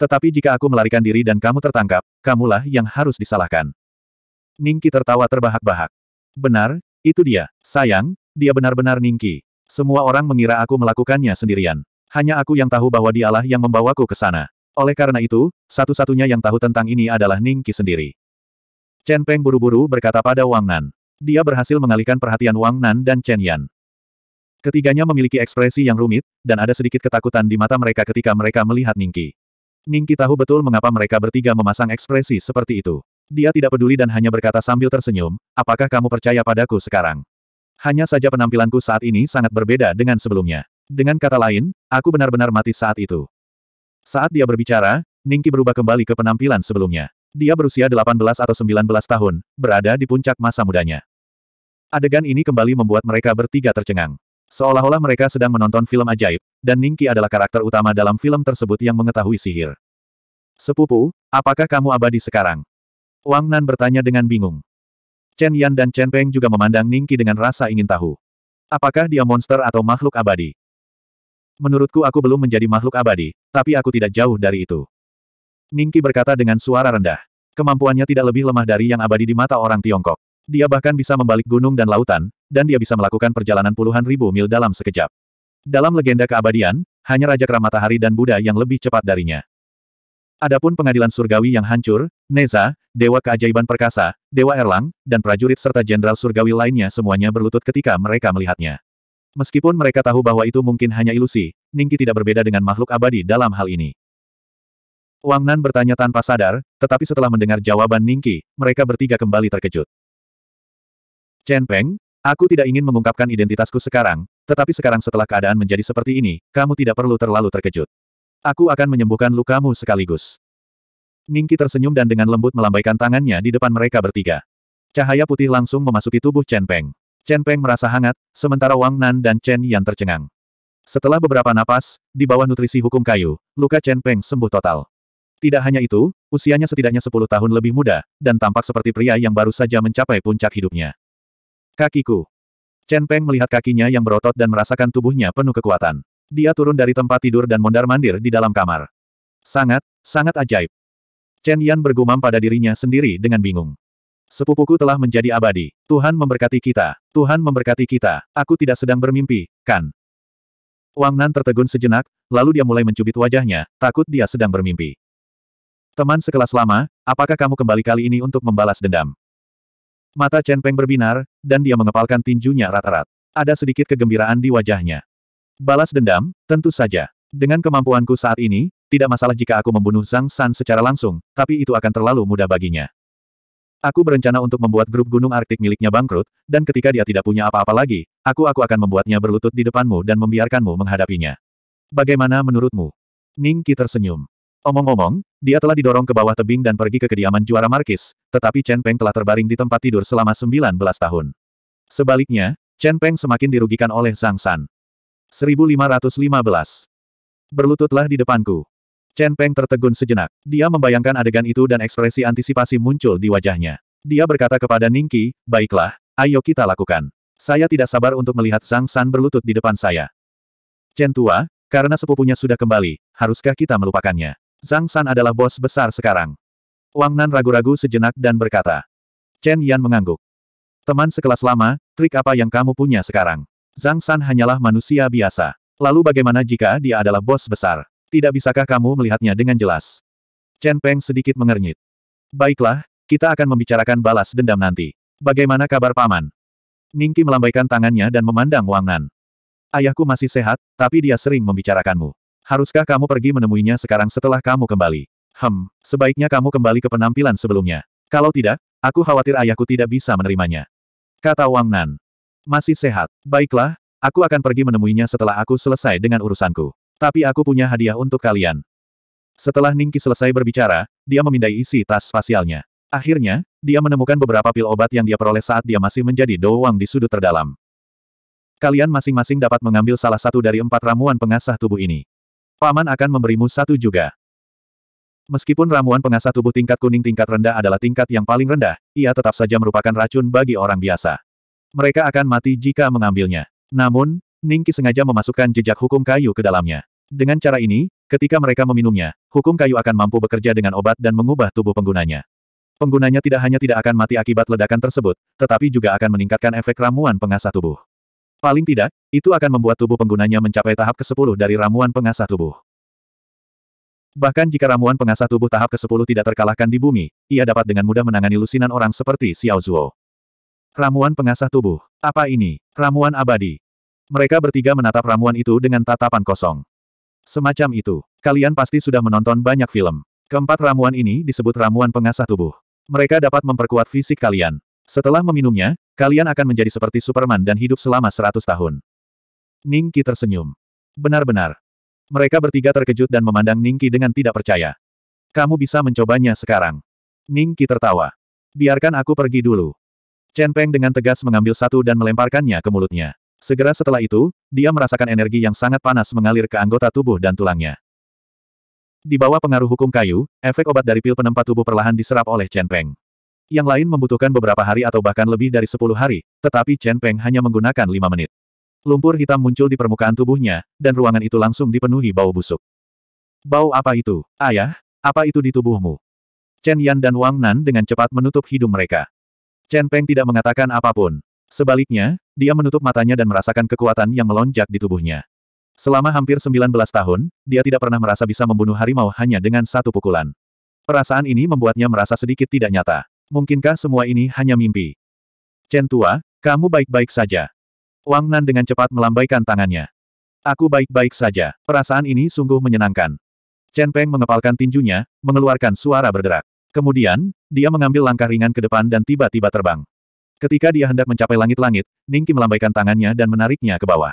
Tetapi jika aku melarikan diri dan kamu tertangkap, kamulah yang harus disalahkan. Ningki tertawa terbahak-bahak. Benar, itu dia. Sayang, dia benar-benar ningki. Semua orang mengira aku melakukannya sendirian. Hanya aku yang tahu bahwa dialah yang membawaku ke sana. Oleh karena itu, satu-satunya yang tahu tentang ini adalah Ningki sendiri. Chen Peng buru-buru berkata pada Wang Nan. Dia berhasil mengalihkan perhatian Wang Nan dan Chen Yan. Ketiganya memiliki ekspresi yang rumit, dan ada sedikit ketakutan di mata mereka ketika mereka melihat Ningki. Ningki tahu betul mengapa mereka bertiga memasang ekspresi seperti itu. Dia tidak peduli dan hanya berkata sambil tersenyum, apakah kamu percaya padaku sekarang? Hanya saja penampilanku saat ini sangat berbeda dengan sebelumnya. Dengan kata lain, aku benar-benar mati saat itu. Saat dia berbicara, Ningki berubah kembali ke penampilan sebelumnya. Dia berusia 18 atau 19 tahun, berada di puncak masa mudanya. Adegan ini kembali membuat mereka bertiga tercengang. Seolah-olah mereka sedang menonton film ajaib, dan Ningki adalah karakter utama dalam film tersebut yang mengetahui sihir. Sepupu, apakah kamu abadi sekarang? Wang Nan bertanya dengan bingung. Chen Yan dan Chen Peng juga memandang Ningki dengan rasa ingin tahu. Apakah dia monster atau makhluk abadi? Menurutku aku belum menjadi makhluk abadi, tapi aku tidak jauh dari itu. Ningki berkata dengan suara rendah. Kemampuannya tidak lebih lemah dari yang abadi di mata orang Tiongkok. Dia bahkan bisa membalik gunung dan lautan, dan dia bisa melakukan perjalanan puluhan ribu mil dalam sekejap. Dalam legenda keabadian, hanya Raja Kera Matahari dan Buddha yang lebih cepat darinya. Adapun pengadilan surgawi yang hancur, Neza, Dewa Keajaiban Perkasa, Dewa Erlang, dan prajurit serta jenderal surgawi lainnya semuanya berlutut ketika mereka melihatnya. Meskipun mereka tahu bahwa itu mungkin hanya ilusi, Ningki tidak berbeda dengan makhluk abadi dalam hal ini. Wang Nan bertanya tanpa sadar, tetapi setelah mendengar jawaban Ningki, mereka bertiga kembali terkejut. Chen Peng, aku tidak ingin mengungkapkan identitasku sekarang, tetapi sekarang setelah keadaan menjadi seperti ini, kamu tidak perlu terlalu terkejut. Aku akan menyembuhkan lukamu sekaligus. Ningki tersenyum dan dengan lembut melambaikan tangannya di depan mereka bertiga. Cahaya putih langsung memasuki tubuh Chen Peng. Chen Peng merasa hangat, sementara Wang Nan dan Chen Yan tercengang. Setelah beberapa napas, di bawah nutrisi hukum kayu, luka Chen Peng sembuh total. Tidak hanya itu, usianya setidaknya 10 tahun lebih muda, dan tampak seperti pria yang baru saja mencapai puncak hidupnya. Kakiku. Chen Peng melihat kakinya yang berotot dan merasakan tubuhnya penuh kekuatan. Dia turun dari tempat tidur dan mondar-mandir di dalam kamar. Sangat, sangat ajaib. Chen Yan bergumam pada dirinya sendiri dengan bingung. Sepupuku telah menjadi abadi. Tuhan memberkati kita. Tuhan memberkati kita. Aku tidak sedang bermimpi, kan? Wang Nan tertegun sejenak, lalu dia mulai mencubit wajahnya, takut dia sedang bermimpi. Teman sekelas lama, apakah kamu kembali kali ini untuk membalas dendam? Mata Chen Peng berbinar, dan dia mengepalkan tinjunya rata-rat. Ada sedikit kegembiraan di wajahnya. Balas dendam, tentu saja. Dengan kemampuanku saat ini, tidak masalah jika aku membunuh Zhang San secara langsung, tapi itu akan terlalu mudah baginya. Aku berencana untuk membuat grup gunung Arktik miliknya bangkrut, dan ketika dia tidak punya apa-apa lagi, aku aku akan membuatnya berlutut di depanmu dan membiarkanmu menghadapinya. Bagaimana menurutmu? Ning Qi tersenyum. Omong-omong, dia telah didorong ke bawah tebing dan pergi ke kediaman juara Markis, tetapi Chen Peng telah terbaring di tempat tidur selama 19 tahun. Sebaliknya, Chen Peng semakin dirugikan oleh Zhang San. 1515. Berlututlah di depanku. Chen Peng tertegun sejenak. Dia membayangkan adegan itu dan ekspresi antisipasi muncul di wajahnya. Dia berkata kepada Ning Qi, baiklah, ayo kita lakukan. Saya tidak sabar untuk melihat Zhang San berlutut di depan saya. Chen tua, karena sepupunya sudah kembali, haruskah kita melupakannya? Zhang San adalah bos besar sekarang. Wang Nan ragu-ragu sejenak dan berkata. Chen Yan mengangguk. Teman sekelas lama, trik apa yang kamu punya sekarang? Zhang San hanyalah manusia biasa. Lalu bagaimana jika dia adalah bos besar? Tidak bisakah kamu melihatnya dengan jelas? Chen Peng sedikit mengernyit. Baiklah, kita akan membicarakan balas dendam nanti. Bagaimana kabar paman? Ningki melambaikan tangannya dan memandang Wang Nan. Ayahku masih sehat, tapi dia sering membicarakanmu. Haruskah kamu pergi menemuinya sekarang setelah kamu kembali? Hem, sebaiknya kamu kembali ke penampilan sebelumnya. Kalau tidak, aku khawatir ayahku tidak bisa menerimanya. Kata Wang Nan. Masih sehat. Baiklah, aku akan pergi menemuinya setelah aku selesai dengan urusanku. Tapi aku punya hadiah untuk kalian. Setelah Ningki selesai berbicara, dia memindai isi tas spasialnya. Akhirnya, dia menemukan beberapa pil obat yang dia peroleh saat dia masih menjadi doang di sudut terdalam. Kalian masing-masing dapat mengambil salah satu dari empat ramuan pengasah tubuh ini. Paman akan memberimu satu juga. Meskipun ramuan pengasah tubuh tingkat kuning tingkat rendah adalah tingkat yang paling rendah, ia tetap saja merupakan racun bagi orang biasa. Mereka akan mati jika mengambilnya. Namun, Ningki sengaja memasukkan jejak hukum kayu ke dalamnya. Dengan cara ini, ketika mereka meminumnya, hukum kayu akan mampu bekerja dengan obat dan mengubah tubuh penggunanya. Penggunanya tidak hanya tidak akan mati akibat ledakan tersebut, tetapi juga akan meningkatkan efek ramuan pengasah tubuh. Paling tidak, itu akan membuat tubuh penggunanya mencapai tahap ke-10 dari ramuan pengasah tubuh. Bahkan jika ramuan pengasah tubuh tahap ke-10 tidak terkalahkan di bumi, ia dapat dengan mudah menangani lusinan orang seperti Xiao Zuo. Ramuan pengasah tubuh. Apa ini? Ramuan abadi. Mereka bertiga menatap ramuan itu dengan tatapan kosong. Semacam itu. Kalian pasti sudah menonton banyak film. Keempat ramuan ini disebut ramuan pengasah tubuh. Mereka dapat memperkuat fisik kalian. Setelah meminumnya, kalian akan menjadi seperti Superman dan hidup selama 100 tahun. Ningki tersenyum. Benar-benar. Mereka bertiga terkejut dan memandang Ningki dengan tidak percaya. Kamu bisa mencobanya sekarang. Ningki tertawa. Biarkan aku pergi dulu. Chen Peng dengan tegas mengambil satu dan melemparkannya ke mulutnya. Segera setelah itu, dia merasakan energi yang sangat panas mengalir ke anggota tubuh dan tulangnya. Di bawah pengaruh hukum kayu, efek obat dari pil penempat tubuh perlahan diserap oleh Chen Peng. Yang lain membutuhkan beberapa hari atau bahkan lebih dari sepuluh hari, tetapi Chen Peng hanya menggunakan lima menit. Lumpur hitam muncul di permukaan tubuhnya, dan ruangan itu langsung dipenuhi bau busuk. Bau apa itu? Ayah, apa itu di tubuhmu? Chen Yan dan Wang Nan dengan cepat menutup hidung mereka. Chen Peng tidak mengatakan apapun. Sebaliknya, dia menutup matanya dan merasakan kekuatan yang melonjak di tubuhnya. Selama hampir 19 tahun, dia tidak pernah merasa bisa membunuh harimau hanya dengan satu pukulan. Perasaan ini membuatnya merasa sedikit tidak nyata. Mungkinkah semua ini hanya mimpi? Chen Tua, kamu baik-baik saja. Wang Nan dengan cepat melambaikan tangannya. Aku baik-baik saja. Perasaan ini sungguh menyenangkan. Chen Peng mengepalkan tinjunya, mengeluarkan suara berderak. Kemudian, dia mengambil langkah ringan ke depan dan tiba-tiba terbang. Ketika dia hendak mencapai langit-langit, Ningki melambaikan tangannya dan menariknya ke bawah.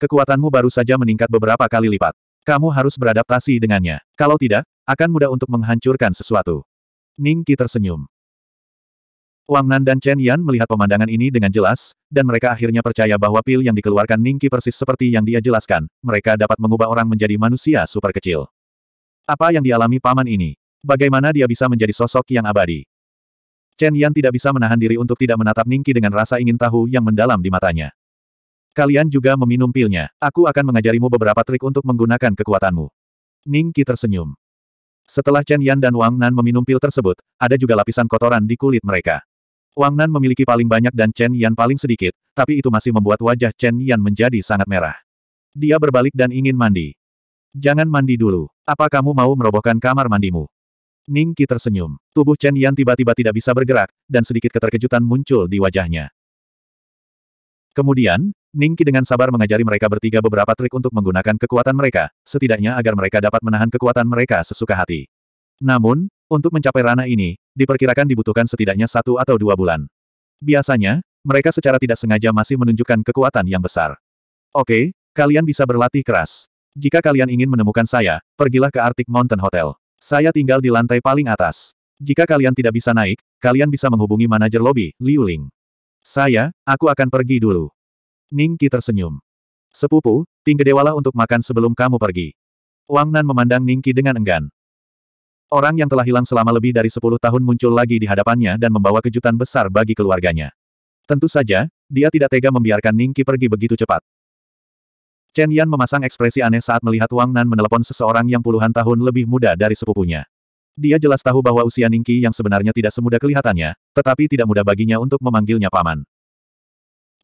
Kekuatanmu baru saja meningkat beberapa kali lipat. Kamu harus beradaptasi dengannya. Kalau tidak, akan mudah untuk menghancurkan sesuatu. Ningki tersenyum. Wang Nan dan Chen Yan melihat pemandangan ini dengan jelas, dan mereka akhirnya percaya bahwa pil yang dikeluarkan Ningki persis seperti yang dia jelaskan, mereka dapat mengubah orang menjadi manusia super kecil. Apa yang dialami paman ini? Bagaimana dia bisa menjadi sosok yang abadi? Chen Yan tidak bisa menahan diri untuk tidak menatap Ningki dengan rasa ingin tahu yang mendalam di matanya. Kalian juga meminum pilnya. Aku akan mengajarimu beberapa trik untuk menggunakan kekuatanmu. Ningki tersenyum. Setelah Chen Yan dan Wang Nan meminum pil tersebut, ada juga lapisan kotoran di kulit mereka. Wang Nan memiliki paling banyak dan Chen Yan paling sedikit, tapi itu masih membuat wajah Chen Yan menjadi sangat merah. Dia berbalik dan ingin mandi. Jangan mandi dulu. Apa kamu mau merobohkan kamar mandimu? Ning Qi tersenyum. Tubuh Chen Yan tiba-tiba tidak bisa bergerak, dan sedikit keterkejutan muncul di wajahnya. Kemudian, Ning Qi dengan sabar mengajari mereka bertiga beberapa trik untuk menggunakan kekuatan mereka, setidaknya agar mereka dapat menahan kekuatan mereka sesuka hati. Namun, untuk mencapai ranah ini, diperkirakan dibutuhkan setidaknya satu atau dua bulan. Biasanya, mereka secara tidak sengaja masih menunjukkan kekuatan yang besar. Oke, kalian bisa berlatih keras. Jika kalian ingin menemukan saya, pergilah ke Arctic Mountain Hotel. Saya tinggal di lantai paling atas. Jika kalian tidak bisa naik, kalian bisa menghubungi manajer lobi, Liu Ling. Saya, aku akan pergi dulu. Ning Qi tersenyum. Sepupu, dewalah untuk makan sebelum kamu pergi. Wang Nan memandang Ning Qi dengan enggan. Orang yang telah hilang selama lebih dari 10 tahun muncul lagi di hadapannya dan membawa kejutan besar bagi keluarganya. Tentu saja, dia tidak tega membiarkan Ning Qi pergi begitu cepat. Chen Yan memasang ekspresi aneh saat melihat Wang Nan menelepon seseorang yang puluhan tahun lebih muda dari sepupunya. Dia jelas tahu bahwa usia Ningki yang sebenarnya tidak semudah kelihatannya, tetapi tidak mudah baginya untuk memanggilnya paman.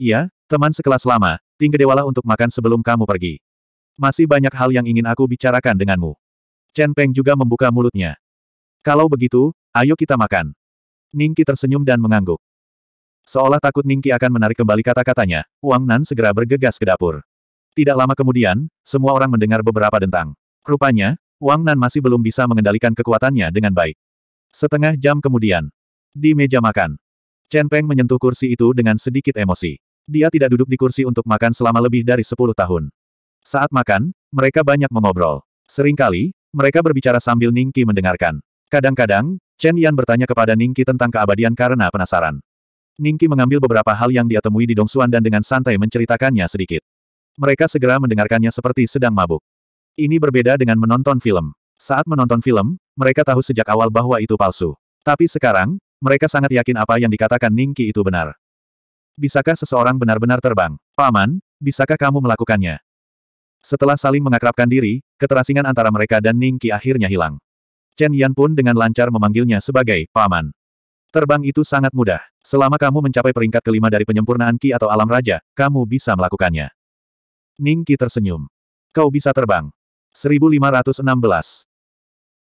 Iya, teman sekelas lama, ting kedewalah untuk makan sebelum kamu pergi. Masih banyak hal yang ingin aku bicarakan denganmu. Chen Peng juga membuka mulutnya. Kalau begitu, ayo kita makan. Ningki tersenyum dan mengangguk. Seolah takut Ningki akan menarik kembali kata-katanya, Wang Nan segera bergegas ke dapur. Tidak lama kemudian, semua orang mendengar beberapa dentang. Rupanya, Wang Nan masih belum bisa mengendalikan kekuatannya dengan baik. Setengah jam kemudian, di meja makan, Chen Peng menyentuh kursi itu dengan sedikit emosi. Dia tidak duduk di kursi untuk makan selama lebih dari 10 tahun. Saat makan, mereka banyak mengobrol. Seringkali, mereka berbicara sambil Ningki mendengarkan. Kadang-kadang, Chen Yan bertanya kepada Ningki tentang keabadian karena penasaran. Ningki mengambil beberapa hal yang dia temui di Dong Xuan dan dengan santai menceritakannya sedikit. Mereka segera mendengarkannya seperti sedang mabuk. Ini berbeda dengan menonton film. Saat menonton film, mereka tahu sejak awal bahwa itu palsu. Tapi sekarang, mereka sangat yakin apa yang dikatakan Ningki itu benar. Bisakah seseorang benar-benar terbang? Paman, bisakah kamu melakukannya? Setelah saling mengakrabkan diri, keterasingan antara mereka dan Ningki akhirnya hilang. Chen Yan pun dengan lancar memanggilnya sebagai paman. Terbang itu sangat mudah. Selama kamu mencapai peringkat kelima dari penyempurnaan Ki atau alam raja, kamu bisa melakukannya. Ning Qi tersenyum. Kau bisa terbang. 1516.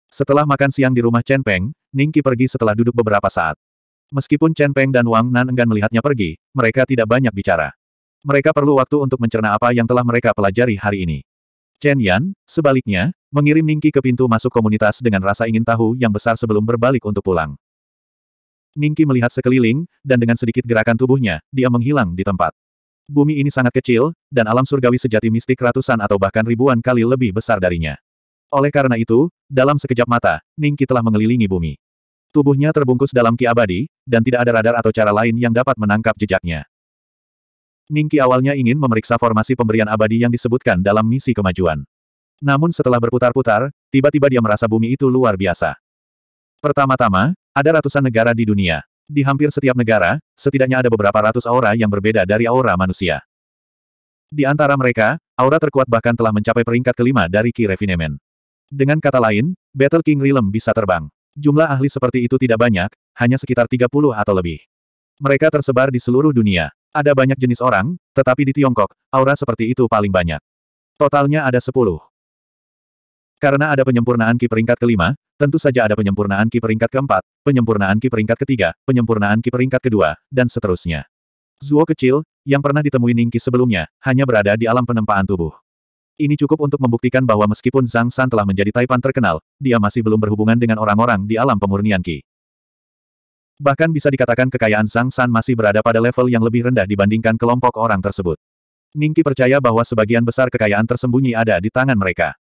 Setelah makan siang di rumah Chen Peng, Ning Qi pergi setelah duduk beberapa saat. Meskipun Chen Peng dan Wang Nan enggan melihatnya pergi, mereka tidak banyak bicara. Mereka perlu waktu untuk mencerna apa yang telah mereka pelajari hari ini. Chen Yan, sebaliknya, mengirim Ningki ke pintu masuk komunitas dengan rasa ingin tahu yang besar sebelum berbalik untuk pulang. Ningki melihat sekeliling, dan dengan sedikit gerakan tubuhnya, dia menghilang di tempat. Bumi ini sangat kecil, dan alam surgawi sejati mistik ratusan atau bahkan ribuan kali lebih besar darinya. Oleh karena itu, dalam sekejap mata, Ningki telah mengelilingi bumi. Tubuhnya terbungkus dalam ki abadi, dan tidak ada radar atau cara lain yang dapat menangkap jejaknya. Ningki awalnya ingin memeriksa formasi pemberian abadi yang disebutkan dalam misi kemajuan. Namun setelah berputar-putar, tiba-tiba dia merasa bumi itu luar biasa. Pertama-tama, ada ratusan negara di dunia. Di hampir setiap negara, setidaknya ada beberapa ratus aura yang berbeda dari aura manusia. Di antara mereka, aura terkuat bahkan telah mencapai peringkat kelima dari Ki Refinemen. Dengan kata lain, Battle King Realm bisa terbang. Jumlah ahli seperti itu tidak banyak, hanya sekitar 30 atau lebih. Mereka tersebar di seluruh dunia. Ada banyak jenis orang, tetapi di Tiongkok, aura seperti itu paling banyak. Totalnya ada 10. Karena ada penyempurnaan Ki peringkat kelima, tentu saja ada penyempurnaan Ki peringkat keempat, penyempurnaan Ki peringkat ketiga, penyempurnaan Ki peringkat kedua, dan seterusnya. Zuo kecil, yang pernah ditemui Ningki sebelumnya, hanya berada di alam penempaan tubuh. Ini cukup untuk membuktikan bahwa meskipun Zhang San telah menjadi Taipan terkenal, dia masih belum berhubungan dengan orang-orang di alam pemurnian Ki. Bahkan bisa dikatakan kekayaan Zhang San masih berada pada level yang lebih rendah dibandingkan kelompok orang tersebut. Ningki percaya bahwa sebagian besar kekayaan tersembunyi ada di tangan mereka.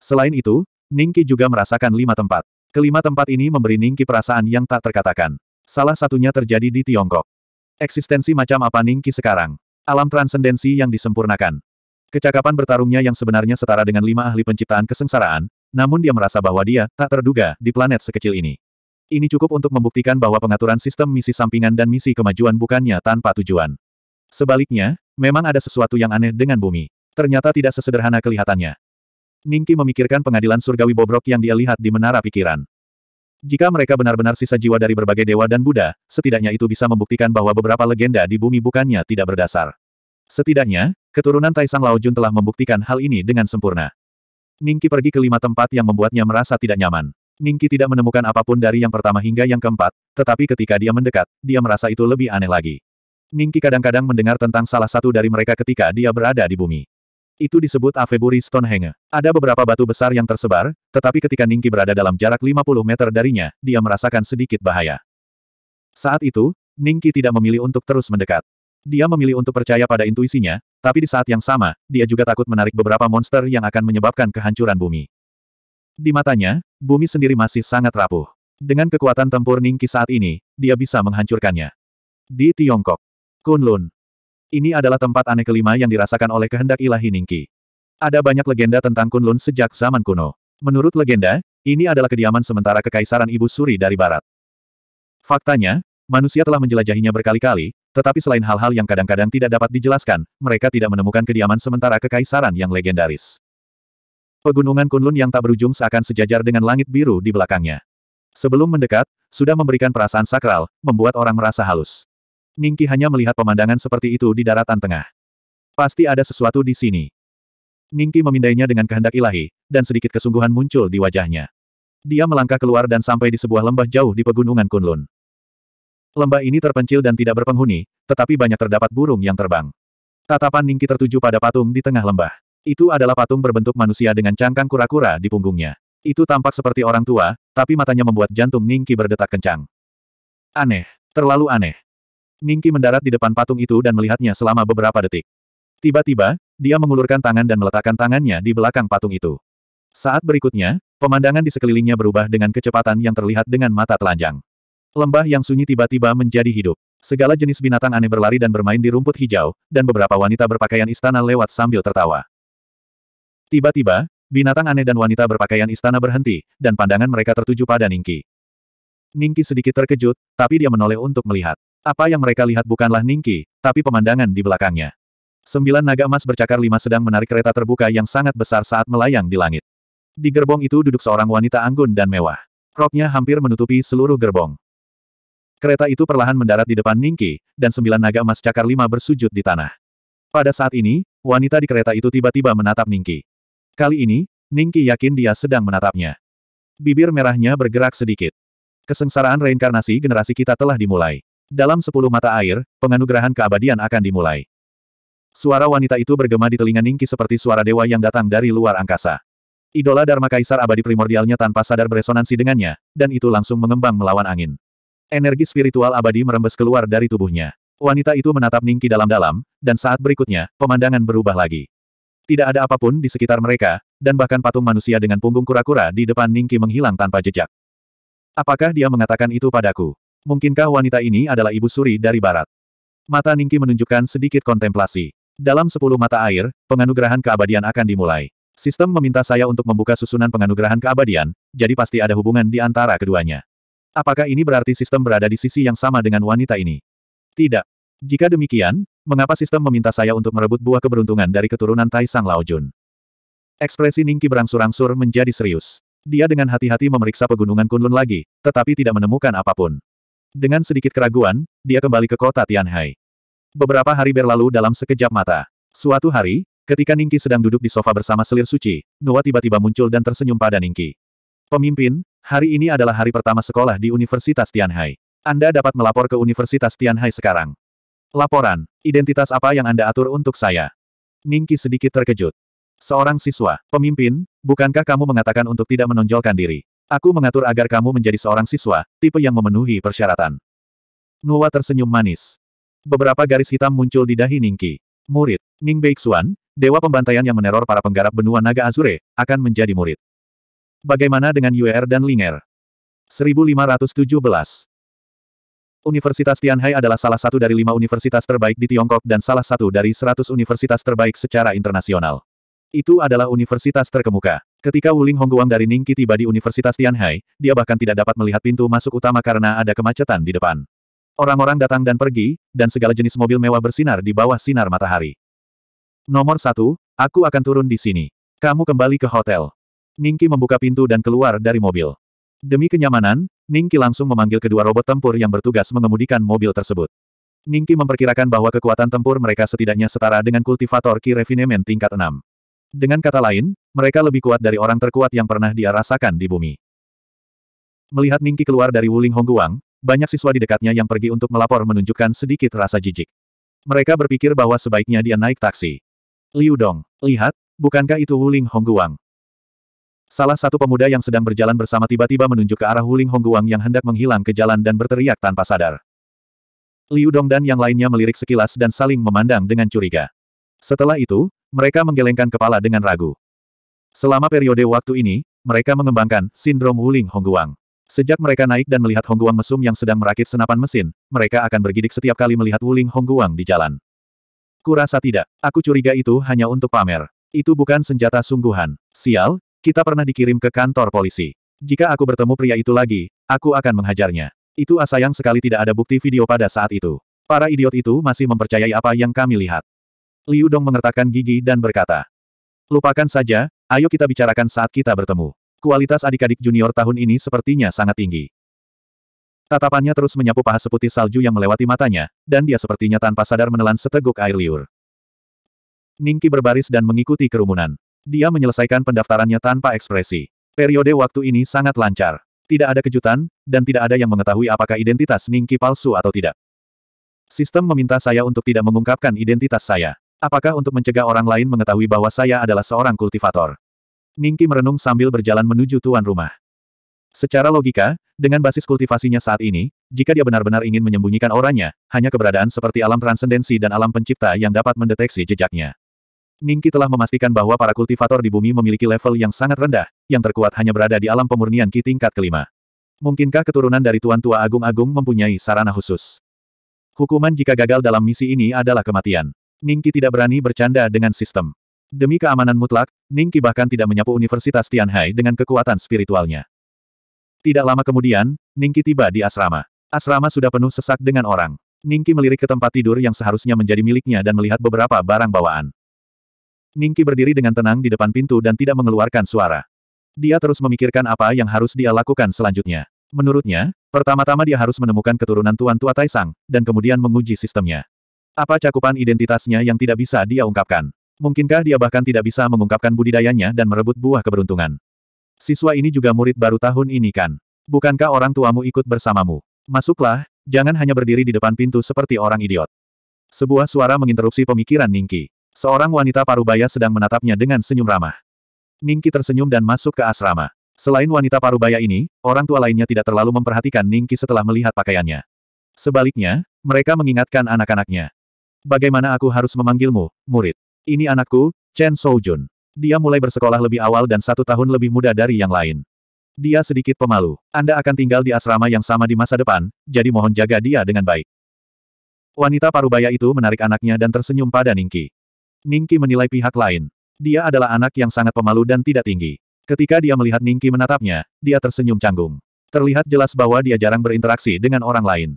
Selain itu, Ningki juga merasakan lima tempat. Kelima tempat ini memberi Ningki perasaan yang tak terkatakan. Salah satunya terjadi di Tiongkok. Eksistensi macam apa Ningki sekarang? Alam transendensi yang disempurnakan. Kecakapan bertarungnya yang sebenarnya setara dengan lima ahli penciptaan kesengsaraan, namun dia merasa bahwa dia tak terduga di planet sekecil ini. Ini cukup untuk membuktikan bahwa pengaturan sistem misi sampingan dan misi kemajuan bukannya tanpa tujuan. Sebaliknya, memang ada sesuatu yang aneh dengan bumi. Ternyata tidak sesederhana kelihatannya. Ningki memikirkan pengadilan surgawi bobrok yang dia lihat di menara pikiran. Jika mereka benar-benar sisa jiwa dari berbagai dewa dan Buddha, setidaknya itu bisa membuktikan bahwa beberapa legenda di bumi bukannya tidak berdasar. Setidaknya, keturunan Taisang Jun telah membuktikan hal ini dengan sempurna. Ningki pergi ke lima tempat yang membuatnya merasa tidak nyaman. Ningki tidak menemukan apapun dari yang pertama hingga yang keempat, tetapi ketika dia mendekat, dia merasa itu lebih aneh lagi. Ningki kadang-kadang mendengar tentang salah satu dari mereka ketika dia berada di bumi. Itu disebut Avebury Stonehenge. Ada beberapa batu besar yang tersebar, tetapi ketika Ningki berada dalam jarak 50 meter darinya, dia merasakan sedikit bahaya. Saat itu, Ningki tidak memilih untuk terus mendekat. Dia memilih untuk percaya pada intuisinya, tapi di saat yang sama, dia juga takut menarik beberapa monster yang akan menyebabkan kehancuran bumi. Di matanya, bumi sendiri masih sangat rapuh. Dengan kekuatan tempur Ningki saat ini, dia bisa menghancurkannya. Di Tiongkok, Kunlun, ini adalah tempat aneh kelima yang dirasakan oleh kehendak ilahi Ningki. Ada banyak legenda tentang Kunlun sejak zaman kuno. Menurut legenda, ini adalah kediaman sementara kekaisaran Ibu Suri dari barat. Faktanya, manusia telah menjelajahinya berkali-kali, tetapi selain hal-hal yang kadang-kadang tidak dapat dijelaskan, mereka tidak menemukan kediaman sementara kekaisaran yang legendaris. Pegunungan Kunlun yang tak berujung seakan sejajar dengan langit biru di belakangnya. Sebelum mendekat, sudah memberikan perasaan sakral, membuat orang merasa halus. Ningki hanya melihat pemandangan seperti itu di daratan tengah. Pasti ada sesuatu di sini. Ningki memindainya dengan kehendak ilahi, dan sedikit kesungguhan muncul di wajahnya. Dia melangkah keluar dan sampai di sebuah lembah jauh di pegunungan Kunlun. Lembah ini terpencil dan tidak berpenghuni, tetapi banyak terdapat burung yang terbang. Tatapan Ningki tertuju pada patung di tengah lembah. Itu adalah patung berbentuk manusia dengan cangkang kura-kura di punggungnya. Itu tampak seperti orang tua, tapi matanya membuat jantung Ningki berdetak kencang. Aneh, terlalu aneh. Ningki mendarat di depan patung itu dan melihatnya selama beberapa detik. Tiba-tiba, dia mengulurkan tangan dan meletakkan tangannya di belakang patung itu. Saat berikutnya, pemandangan di sekelilingnya berubah dengan kecepatan yang terlihat dengan mata telanjang. Lembah yang sunyi tiba-tiba menjadi hidup. Segala jenis binatang aneh berlari dan bermain di rumput hijau, dan beberapa wanita berpakaian istana lewat sambil tertawa. Tiba-tiba, binatang aneh dan wanita berpakaian istana berhenti, dan pandangan mereka tertuju pada Ningki. Ningki sedikit terkejut, tapi dia menoleh untuk melihat. Apa yang mereka lihat bukanlah Ningki, tapi pemandangan di belakangnya. Sembilan naga emas bercakar lima sedang menarik kereta terbuka yang sangat besar saat melayang di langit. Di gerbong itu duduk seorang wanita anggun dan mewah. Roknya hampir menutupi seluruh gerbong. Kereta itu perlahan mendarat di depan Ningki, dan sembilan naga emas cakar lima bersujud di tanah. Pada saat ini, wanita di kereta itu tiba-tiba menatap Ningki. Kali ini, Ningki yakin dia sedang menatapnya. Bibir merahnya bergerak sedikit. Kesengsaraan reinkarnasi generasi kita telah dimulai. Dalam sepuluh mata air, penganugerahan keabadian akan dimulai. Suara wanita itu bergema di telinga Ningki seperti suara dewa yang datang dari luar angkasa. Idola Dharma Kaisar abadi primordialnya tanpa sadar beresonansi dengannya, dan itu langsung mengembang melawan angin. Energi spiritual abadi merembes keluar dari tubuhnya. Wanita itu menatap Ningki dalam-dalam, dan saat berikutnya, pemandangan berubah lagi. Tidak ada apapun di sekitar mereka, dan bahkan patung manusia dengan punggung kura-kura di depan Ningki menghilang tanpa jejak. Apakah dia mengatakan itu padaku? Mungkinkah wanita ini adalah ibu suri dari barat? Mata Ningki menunjukkan sedikit kontemplasi. Dalam sepuluh mata air, penganugerahan keabadian akan dimulai. Sistem meminta saya untuk membuka susunan penganugerahan keabadian, jadi pasti ada hubungan di antara keduanya. Apakah ini berarti sistem berada di sisi yang sama dengan wanita ini? Tidak. Jika demikian, mengapa sistem meminta saya untuk merebut buah keberuntungan dari keturunan Tai Sang Lao Jun? Ekspresi Ningki berangsur-angsur menjadi serius. Dia dengan hati-hati memeriksa pegunungan Kunlun lagi, tetapi tidak menemukan apapun. Dengan sedikit keraguan, dia kembali ke kota Tianhai. Beberapa hari berlalu dalam sekejap mata. Suatu hari, ketika Ningki sedang duduk di sofa bersama selir suci, Noah tiba-tiba muncul dan tersenyum pada Ningki. Pemimpin, hari ini adalah hari pertama sekolah di Universitas Tianhai. Anda dapat melapor ke Universitas Tianhai sekarang. Laporan, identitas apa yang Anda atur untuk saya? Ningki sedikit terkejut. Seorang siswa, pemimpin, bukankah kamu mengatakan untuk tidak menonjolkan diri? Aku mengatur agar kamu menjadi seorang siswa, tipe yang memenuhi persyaratan. Nuwa tersenyum manis. Beberapa garis hitam muncul di dahi Ningqi. Murid, Ning Beixuan, dewa pembantaian yang meneror para penggarap benua naga Azure, akan menjadi murid. Bagaimana dengan UR dan Linger? 1517 Universitas Tianhai adalah salah satu dari lima universitas terbaik di Tiongkok dan salah satu dari seratus universitas terbaik secara internasional. Itu adalah universitas terkemuka. Ketika Wuling Hongguang dari Ningqi tiba di Universitas Tianhai, dia bahkan tidak dapat melihat pintu masuk utama karena ada kemacetan di depan. Orang-orang datang dan pergi, dan segala jenis mobil mewah bersinar di bawah sinar matahari. Nomor satu, aku akan turun di sini. Kamu kembali ke hotel. Ningqi membuka pintu dan keluar dari mobil. Demi kenyamanan, Ningqi langsung memanggil kedua robot tempur yang bertugas mengemudikan mobil tersebut. Ningqi memperkirakan bahwa kekuatan tempur mereka setidaknya setara dengan kultivator Ki Refinement tingkat 6. Dengan kata lain, mereka lebih kuat dari orang terkuat yang pernah dia rasakan di bumi. Melihat Ningki keluar dari Wuling Hongguang, banyak siswa di dekatnya yang pergi untuk melapor menunjukkan sedikit rasa jijik. Mereka berpikir bahwa sebaiknya dia naik taksi. Liu Dong, lihat, bukankah itu Wuling Hongguang? Salah satu pemuda yang sedang berjalan bersama tiba-tiba menunjuk ke arah Wuling Hongguang yang hendak menghilang ke jalan dan berteriak tanpa sadar. Liu Dong dan yang lainnya melirik sekilas dan saling memandang dengan curiga. Setelah itu, mereka menggelengkan kepala dengan ragu. Selama periode waktu ini, mereka mengembangkan sindrom Wuling Hongguang. Sejak mereka naik dan melihat Hongguang mesum yang sedang merakit senapan mesin, mereka akan bergidik setiap kali melihat Wuling Hongguang di jalan. Kurasa tidak, aku curiga itu hanya untuk pamer. Itu bukan senjata sungguhan. Sial, kita pernah dikirim ke kantor polisi. Jika aku bertemu pria itu lagi, aku akan menghajarnya. Itu asayang ah, sekali tidak ada bukti video pada saat itu. Para idiot itu masih mempercayai apa yang kami lihat. Liu Dong mengertakkan gigi dan berkata. Lupakan saja, ayo kita bicarakan saat kita bertemu. Kualitas adik-adik junior tahun ini sepertinya sangat tinggi. Tatapannya terus menyapu paha seputih salju yang melewati matanya, dan dia sepertinya tanpa sadar menelan seteguk air liur. Ningki berbaris dan mengikuti kerumunan. Dia menyelesaikan pendaftarannya tanpa ekspresi. Periode waktu ini sangat lancar. Tidak ada kejutan, dan tidak ada yang mengetahui apakah identitas Ningki palsu atau tidak. Sistem meminta saya untuk tidak mengungkapkan identitas saya. Apakah untuk mencegah orang lain mengetahui bahwa saya adalah seorang kultivator? Ningki merenung sambil berjalan menuju tuan rumah. Secara logika, dengan basis kultivasinya saat ini, jika dia benar-benar ingin menyembunyikan orangnya, hanya keberadaan seperti alam transendensi dan alam pencipta yang dapat mendeteksi jejaknya. Ningki telah memastikan bahwa para kultivator di bumi memiliki level yang sangat rendah, yang terkuat hanya berada di alam pemurnian Ki tingkat kelima. Mungkinkah keturunan dari Tuan Tua Agung Agung mempunyai sarana khusus? Hukuman jika gagal dalam misi ini adalah kematian. Ningki tidak berani bercanda dengan sistem. Demi keamanan mutlak, Ningki bahkan tidak menyapu Universitas Tianhai dengan kekuatan spiritualnya. Tidak lama kemudian, Ningki tiba di asrama. Asrama sudah penuh sesak dengan orang. Ningki melirik ke tempat tidur yang seharusnya menjadi miliknya dan melihat beberapa barang bawaan. Ningki berdiri dengan tenang di depan pintu dan tidak mengeluarkan suara. Dia terus memikirkan apa yang harus dia lakukan selanjutnya. Menurutnya, pertama-tama dia harus menemukan keturunan Tuan Tua Taisang, dan kemudian menguji sistemnya. Apa cakupan identitasnya yang tidak bisa dia ungkapkan? Mungkinkah dia bahkan tidak bisa mengungkapkan budidayanya dan merebut buah keberuntungan? Siswa ini juga murid baru tahun ini kan? Bukankah orang tuamu ikut bersamamu? Masuklah, jangan hanya berdiri di depan pintu seperti orang idiot. Sebuah suara menginterupsi pemikiran Ningki. Seorang wanita parubaya sedang menatapnya dengan senyum ramah. Ningki tersenyum dan masuk ke asrama. Selain wanita parubaya ini, orang tua lainnya tidak terlalu memperhatikan Ningki setelah melihat pakaiannya. Sebaliknya, mereka mengingatkan anak-anaknya. Bagaimana aku harus memanggilmu, murid? Ini anakku, Chen Soujun. Dia mulai bersekolah lebih awal dan satu tahun lebih muda dari yang lain. Dia sedikit pemalu. Anda akan tinggal di asrama yang sama di masa depan, jadi mohon jaga dia dengan baik. Wanita parubaya itu menarik anaknya dan tersenyum pada Ningki. Ningki menilai pihak lain. Dia adalah anak yang sangat pemalu dan tidak tinggi. Ketika dia melihat Ningki menatapnya, dia tersenyum canggung. Terlihat jelas bahwa dia jarang berinteraksi dengan orang lain.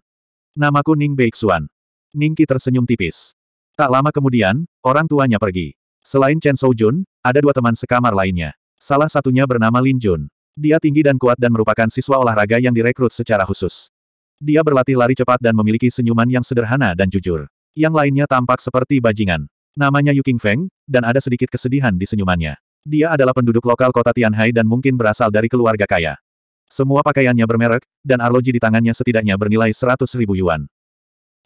Namaku Ning Beixuan. Ningki tersenyum tipis. Tak lama kemudian, orang tuanya pergi. Selain Chen Soujun, ada dua teman sekamar lainnya. Salah satunya bernama Lin Jun. Dia tinggi dan kuat dan merupakan siswa olahraga yang direkrut secara khusus. Dia berlatih lari cepat dan memiliki senyuman yang sederhana dan jujur. Yang lainnya tampak seperti bajingan. Namanya Yu King Feng, dan ada sedikit kesedihan di senyumannya. Dia adalah penduduk lokal kota Tianhai dan mungkin berasal dari keluarga kaya. Semua pakaiannya bermerek, dan arloji di tangannya setidaknya bernilai 100 ribu yuan.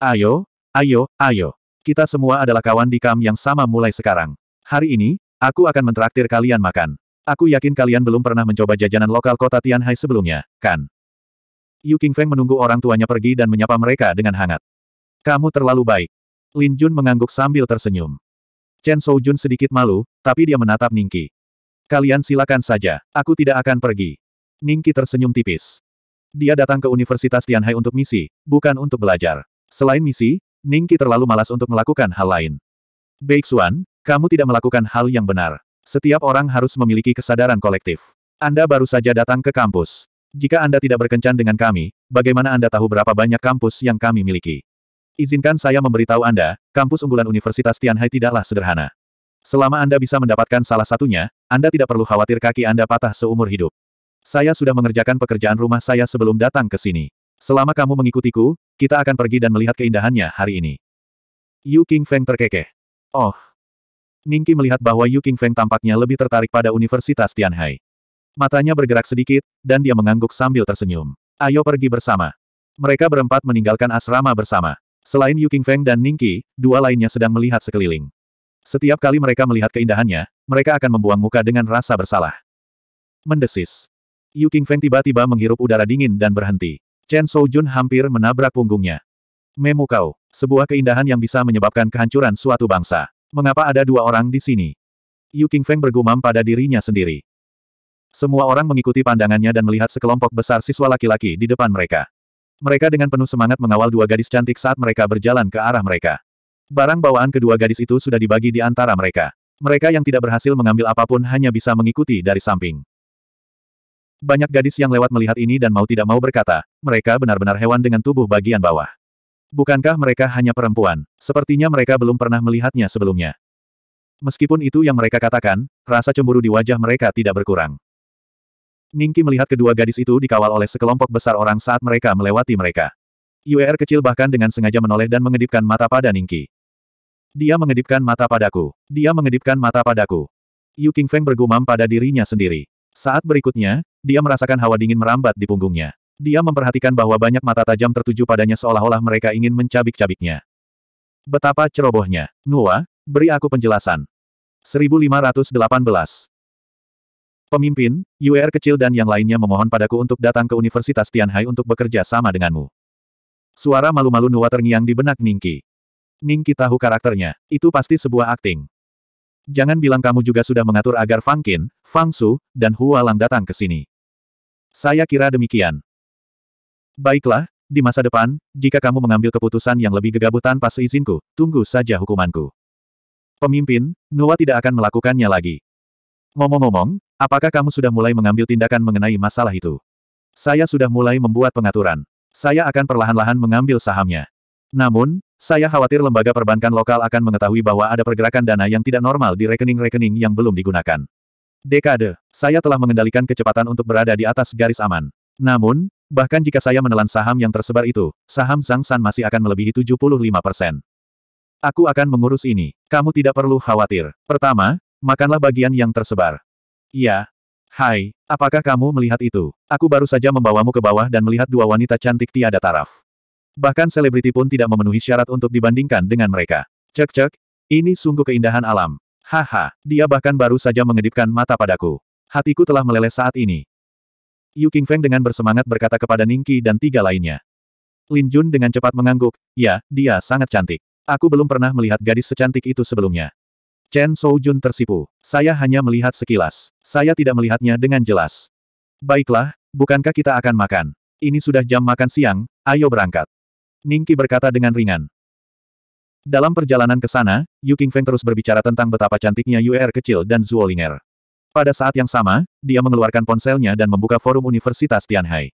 Ayo, Ayo, ayo. Kita semua adalah kawan di kam yang sama mulai sekarang. Hari ini, aku akan mentraktir kalian makan. Aku yakin kalian belum pernah mencoba jajanan lokal kota Tianhai sebelumnya, kan? Yu King Feng menunggu orang tuanya pergi dan menyapa mereka dengan hangat. Kamu terlalu baik. Lin Jun mengangguk sambil tersenyum. Chen Jun sedikit malu, tapi dia menatap Ningki. Kalian silakan saja, aku tidak akan pergi. Ningki tersenyum tipis. Dia datang ke Universitas Tianhai untuk misi, bukan untuk belajar. Selain misi, Ningki terlalu malas untuk melakukan hal lain. Beixuan, kamu tidak melakukan hal yang benar. Setiap orang harus memiliki kesadaran kolektif. Anda baru saja datang ke kampus. Jika Anda tidak berkencan dengan kami, bagaimana Anda tahu berapa banyak kampus yang kami miliki? Izinkan saya memberitahu Anda, kampus unggulan Universitas Tianhai tidaklah sederhana. Selama Anda bisa mendapatkan salah satunya, Anda tidak perlu khawatir kaki Anda patah seumur hidup. Saya sudah mengerjakan pekerjaan rumah saya sebelum datang ke sini. Selama kamu mengikutiku, kita akan pergi dan melihat keindahannya hari ini. Yu King Feng terkekeh. Oh. Ningki melihat bahwa Yu King Feng tampaknya lebih tertarik pada Universitas Tianhai. Matanya bergerak sedikit, dan dia mengangguk sambil tersenyum. Ayo pergi bersama. Mereka berempat meninggalkan asrama bersama. Selain Yu King Feng dan Ningki, dua lainnya sedang melihat sekeliling. Setiap kali mereka melihat keindahannya, mereka akan membuang muka dengan rasa bersalah. Mendesis. Yu King Feng tiba-tiba menghirup udara dingin dan berhenti. Chen Soujun hampir menabrak punggungnya. Memukau, sebuah keindahan yang bisa menyebabkan kehancuran suatu bangsa. Mengapa ada dua orang di sini? Yu Qingfeng bergumam pada dirinya sendiri. Semua orang mengikuti pandangannya dan melihat sekelompok besar siswa laki-laki di depan mereka. Mereka dengan penuh semangat mengawal dua gadis cantik saat mereka berjalan ke arah mereka. Barang bawaan kedua gadis itu sudah dibagi di antara mereka. Mereka yang tidak berhasil mengambil apapun hanya bisa mengikuti dari samping. Banyak gadis yang lewat melihat ini dan mau tidak mau berkata, mereka benar-benar hewan dengan tubuh bagian bawah. Bukankah mereka hanya perempuan? Sepertinya mereka belum pernah melihatnya sebelumnya. Meskipun itu yang mereka katakan, rasa cemburu di wajah mereka tidak berkurang. Ningki melihat kedua gadis itu dikawal oleh sekelompok besar orang saat mereka melewati mereka. UER kecil bahkan dengan sengaja menoleh dan mengedipkan mata pada Ningki. Dia mengedipkan mata padaku. Dia mengedipkan mata padaku. Yu Qingfeng bergumam pada dirinya sendiri. Saat berikutnya, dia merasakan hawa dingin merambat di punggungnya. Dia memperhatikan bahwa banyak mata tajam tertuju padanya seolah-olah mereka ingin mencabik-cabiknya. Betapa cerobohnya. Nua, beri aku penjelasan. 1518 Pemimpin, UR kecil dan yang lainnya memohon padaku untuk datang ke Universitas Tianhai untuk bekerja sama denganmu. Suara malu-malu Nua terngiang di benak Ningki. Ningki tahu karakternya, itu pasti sebuah akting. Jangan bilang kamu juga sudah mengatur agar Fang Qin, Fang Su, dan Hua Lang datang ke sini. Saya kira demikian. Baiklah, di masa depan, jika kamu mengambil keputusan yang lebih gegabah tanpa seizinku, tunggu saja hukumanku. Pemimpin, Noah tidak akan melakukannya lagi. Ngomong-ngomong, apakah kamu sudah mulai mengambil tindakan mengenai masalah itu? Saya sudah mulai membuat pengaturan. Saya akan perlahan-lahan mengambil sahamnya. Namun, saya khawatir lembaga perbankan lokal akan mengetahui bahwa ada pergerakan dana yang tidak normal di rekening-rekening yang belum digunakan. Dekade, saya telah mengendalikan kecepatan untuk berada di atas garis aman. Namun, bahkan jika saya menelan saham yang tersebar itu, saham Zhang San masih akan melebihi 75 persen. Aku akan mengurus ini. Kamu tidak perlu khawatir. Pertama, makanlah bagian yang tersebar. Iya. Hai, apakah kamu melihat itu? Aku baru saja membawamu ke bawah dan melihat dua wanita cantik tiada taraf. Bahkan selebriti pun tidak memenuhi syarat untuk dibandingkan dengan mereka. Cek-cek, ini sungguh keindahan alam. Haha, dia bahkan baru saja mengedipkan mata padaku. Hatiku telah meleleh saat ini. Yu King Feng dengan bersemangat berkata kepada Ningki dan tiga lainnya. Lin Jun dengan cepat mengangguk, ya, dia sangat cantik. Aku belum pernah melihat gadis secantik itu sebelumnya. Chen Jun tersipu. Saya hanya melihat sekilas. Saya tidak melihatnya dengan jelas. Baiklah, bukankah kita akan makan? Ini sudah jam makan siang, ayo berangkat. Ningki berkata dengan ringan. Dalam perjalanan ke sana, Yu Qingfeng terus berbicara tentang betapa cantiknya UR er kecil dan Zuolinger. Pada saat yang sama, dia mengeluarkan ponselnya dan membuka forum Universitas Tianhai.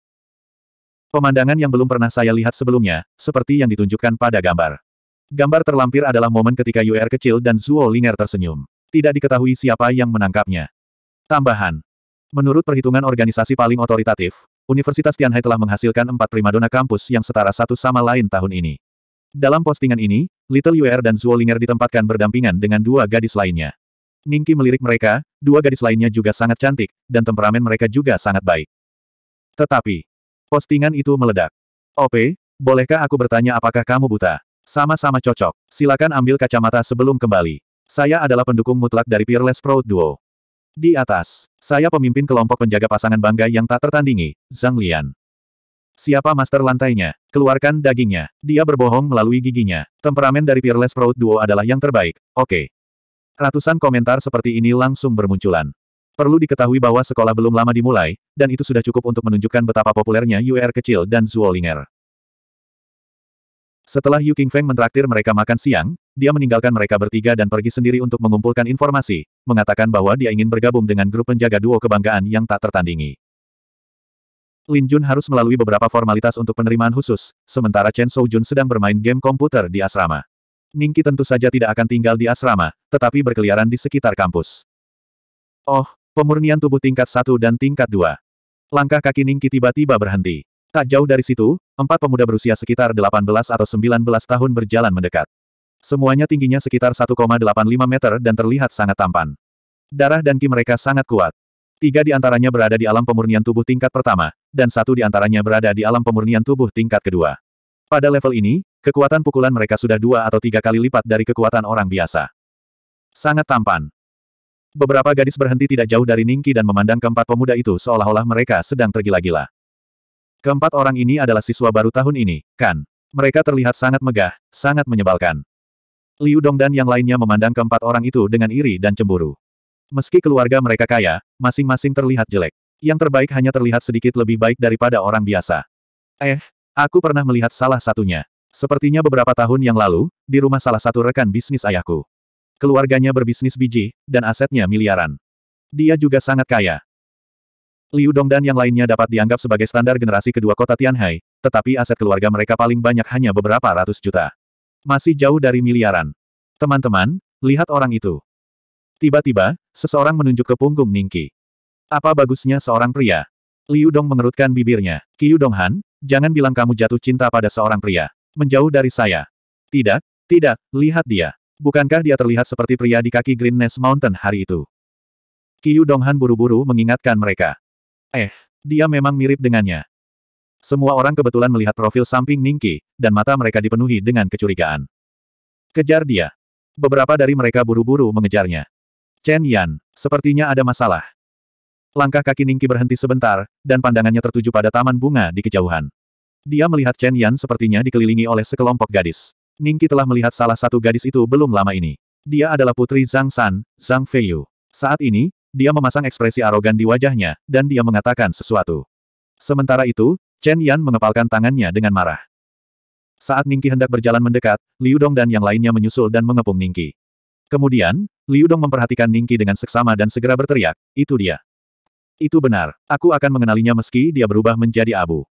Pemandangan yang belum pernah saya lihat sebelumnya, seperti yang ditunjukkan pada gambar. Gambar terlampir adalah momen ketika UR er kecil dan Zuolinger tersenyum. Tidak diketahui siapa yang menangkapnya. Tambahan. Menurut perhitungan organisasi paling otoritatif, Universitas Tianhai telah menghasilkan empat primadona kampus yang setara satu sama lain tahun ini. Dalam postingan ini, Little Yuer dan Ling'er ditempatkan berdampingan dengan dua gadis lainnya. Ningki melirik mereka, dua gadis lainnya juga sangat cantik, dan temperamen mereka juga sangat baik. Tetapi, postingan itu meledak. OP, bolehkah aku bertanya apakah kamu buta? Sama-sama cocok, silakan ambil kacamata sebelum kembali. Saya adalah pendukung mutlak dari Peerless Proud Duo. Di atas, saya pemimpin kelompok penjaga pasangan bangga yang tak tertandingi, Zhang Lian. Siapa master lantainya? Keluarkan dagingnya. Dia berbohong melalui giginya. Temperamen dari Peerless Proud Duo adalah yang terbaik. Oke. Ratusan komentar seperti ini langsung bermunculan. Perlu diketahui bahwa sekolah belum lama dimulai, dan itu sudah cukup untuk menunjukkan betapa populernya UR er kecil dan Zuolinger. Setelah Yu Qingfeng mentraktir mereka makan siang, dia meninggalkan mereka bertiga dan pergi sendiri untuk mengumpulkan informasi, mengatakan bahwa dia ingin bergabung dengan grup penjaga duo kebanggaan yang tak tertandingi. Lin Jun harus melalui beberapa formalitas untuk penerimaan khusus, sementara Chen Jun sedang bermain game komputer di asrama. Ning Ningki tentu saja tidak akan tinggal di asrama, tetapi berkeliaran di sekitar kampus. Oh, pemurnian tubuh tingkat 1 dan tingkat 2. Langkah kaki Ning Ningki tiba-tiba berhenti. Tak jauh dari situ, empat pemuda berusia sekitar 18 atau 19 tahun berjalan mendekat. Semuanya tingginya sekitar 1,85 meter dan terlihat sangat tampan. Darah dan ki mereka sangat kuat. Tiga di antaranya berada di alam pemurnian tubuh tingkat pertama, dan satu di antaranya berada di alam pemurnian tubuh tingkat kedua. Pada level ini, kekuatan pukulan mereka sudah dua atau tiga kali lipat dari kekuatan orang biasa. Sangat tampan. Beberapa gadis berhenti tidak jauh dari Ningki dan memandang keempat pemuda itu seolah-olah mereka sedang tergila-gila. Keempat orang ini adalah siswa baru tahun ini, kan? Mereka terlihat sangat megah, sangat menyebalkan. Liu Dong dan yang lainnya memandang keempat orang itu dengan iri dan cemburu. Meski keluarga mereka kaya, masing-masing terlihat jelek. Yang terbaik hanya terlihat sedikit lebih baik daripada orang biasa. Eh, aku pernah melihat salah satunya. Sepertinya beberapa tahun yang lalu, di rumah salah satu rekan bisnis ayahku. Keluarganya berbisnis biji, dan asetnya miliaran. Dia juga sangat kaya. Liu Dong dan yang lainnya dapat dianggap sebagai standar generasi kedua kota Tianhai, tetapi aset keluarga mereka paling banyak hanya beberapa ratus juta. Masih jauh dari miliaran. Teman-teman, lihat orang itu. Tiba-tiba, seseorang menunjuk ke punggung Ningki. Apa bagusnya seorang pria? Liu Dong mengerutkan bibirnya. Qiu Donghan, jangan bilang kamu jatuh cinta pada seorang pria. Menjauh dari saya. Tidak, tidak, lihat dia. Bukankah dia terlihat seperti pria di kaki Green Nest Mountain hari itu? Qiu Donghan buru-buru mengingatkan mereka. Eh, dia memang mirip dengannya. Semua orang kebetulan melihat profil samping Ningki, dan mata mereka dipenuhi dengan kecurigaan. Kejar dia. Beberapa dari mereka buru-buru mengejarnya. Chen Yan, sepertinya ada masalah. Langkah kaki Ningki berhenti sebentar, dan pandangannya tertuju pada taman bunga di kejauhan. Dia melihat Chen Yan sepertinya dikelilingi oleh sekelompok gadis. Ningki telah melihat salah satu gadis itu belum lama ini. Dia adalah putri Zhang San, Zhang Feiyu. Saat ini, dia memasang ekspresi arogan di wajahnya, dan dia mengatakan sesuatu. Sementara itu, Chen Yan mengepalkan tangannya dengan marah. Saat Ningki hendak berjalan mendekat, Liu Dong dan yang lainnya menyusul dan mengepung Ningki. Kemudian, Liu Dong memperhatikan Ningki dengan seksama dan segera berteriak, itu dia. Itu benar, aku akan mengenalinya meski dia berubah menjadi abu.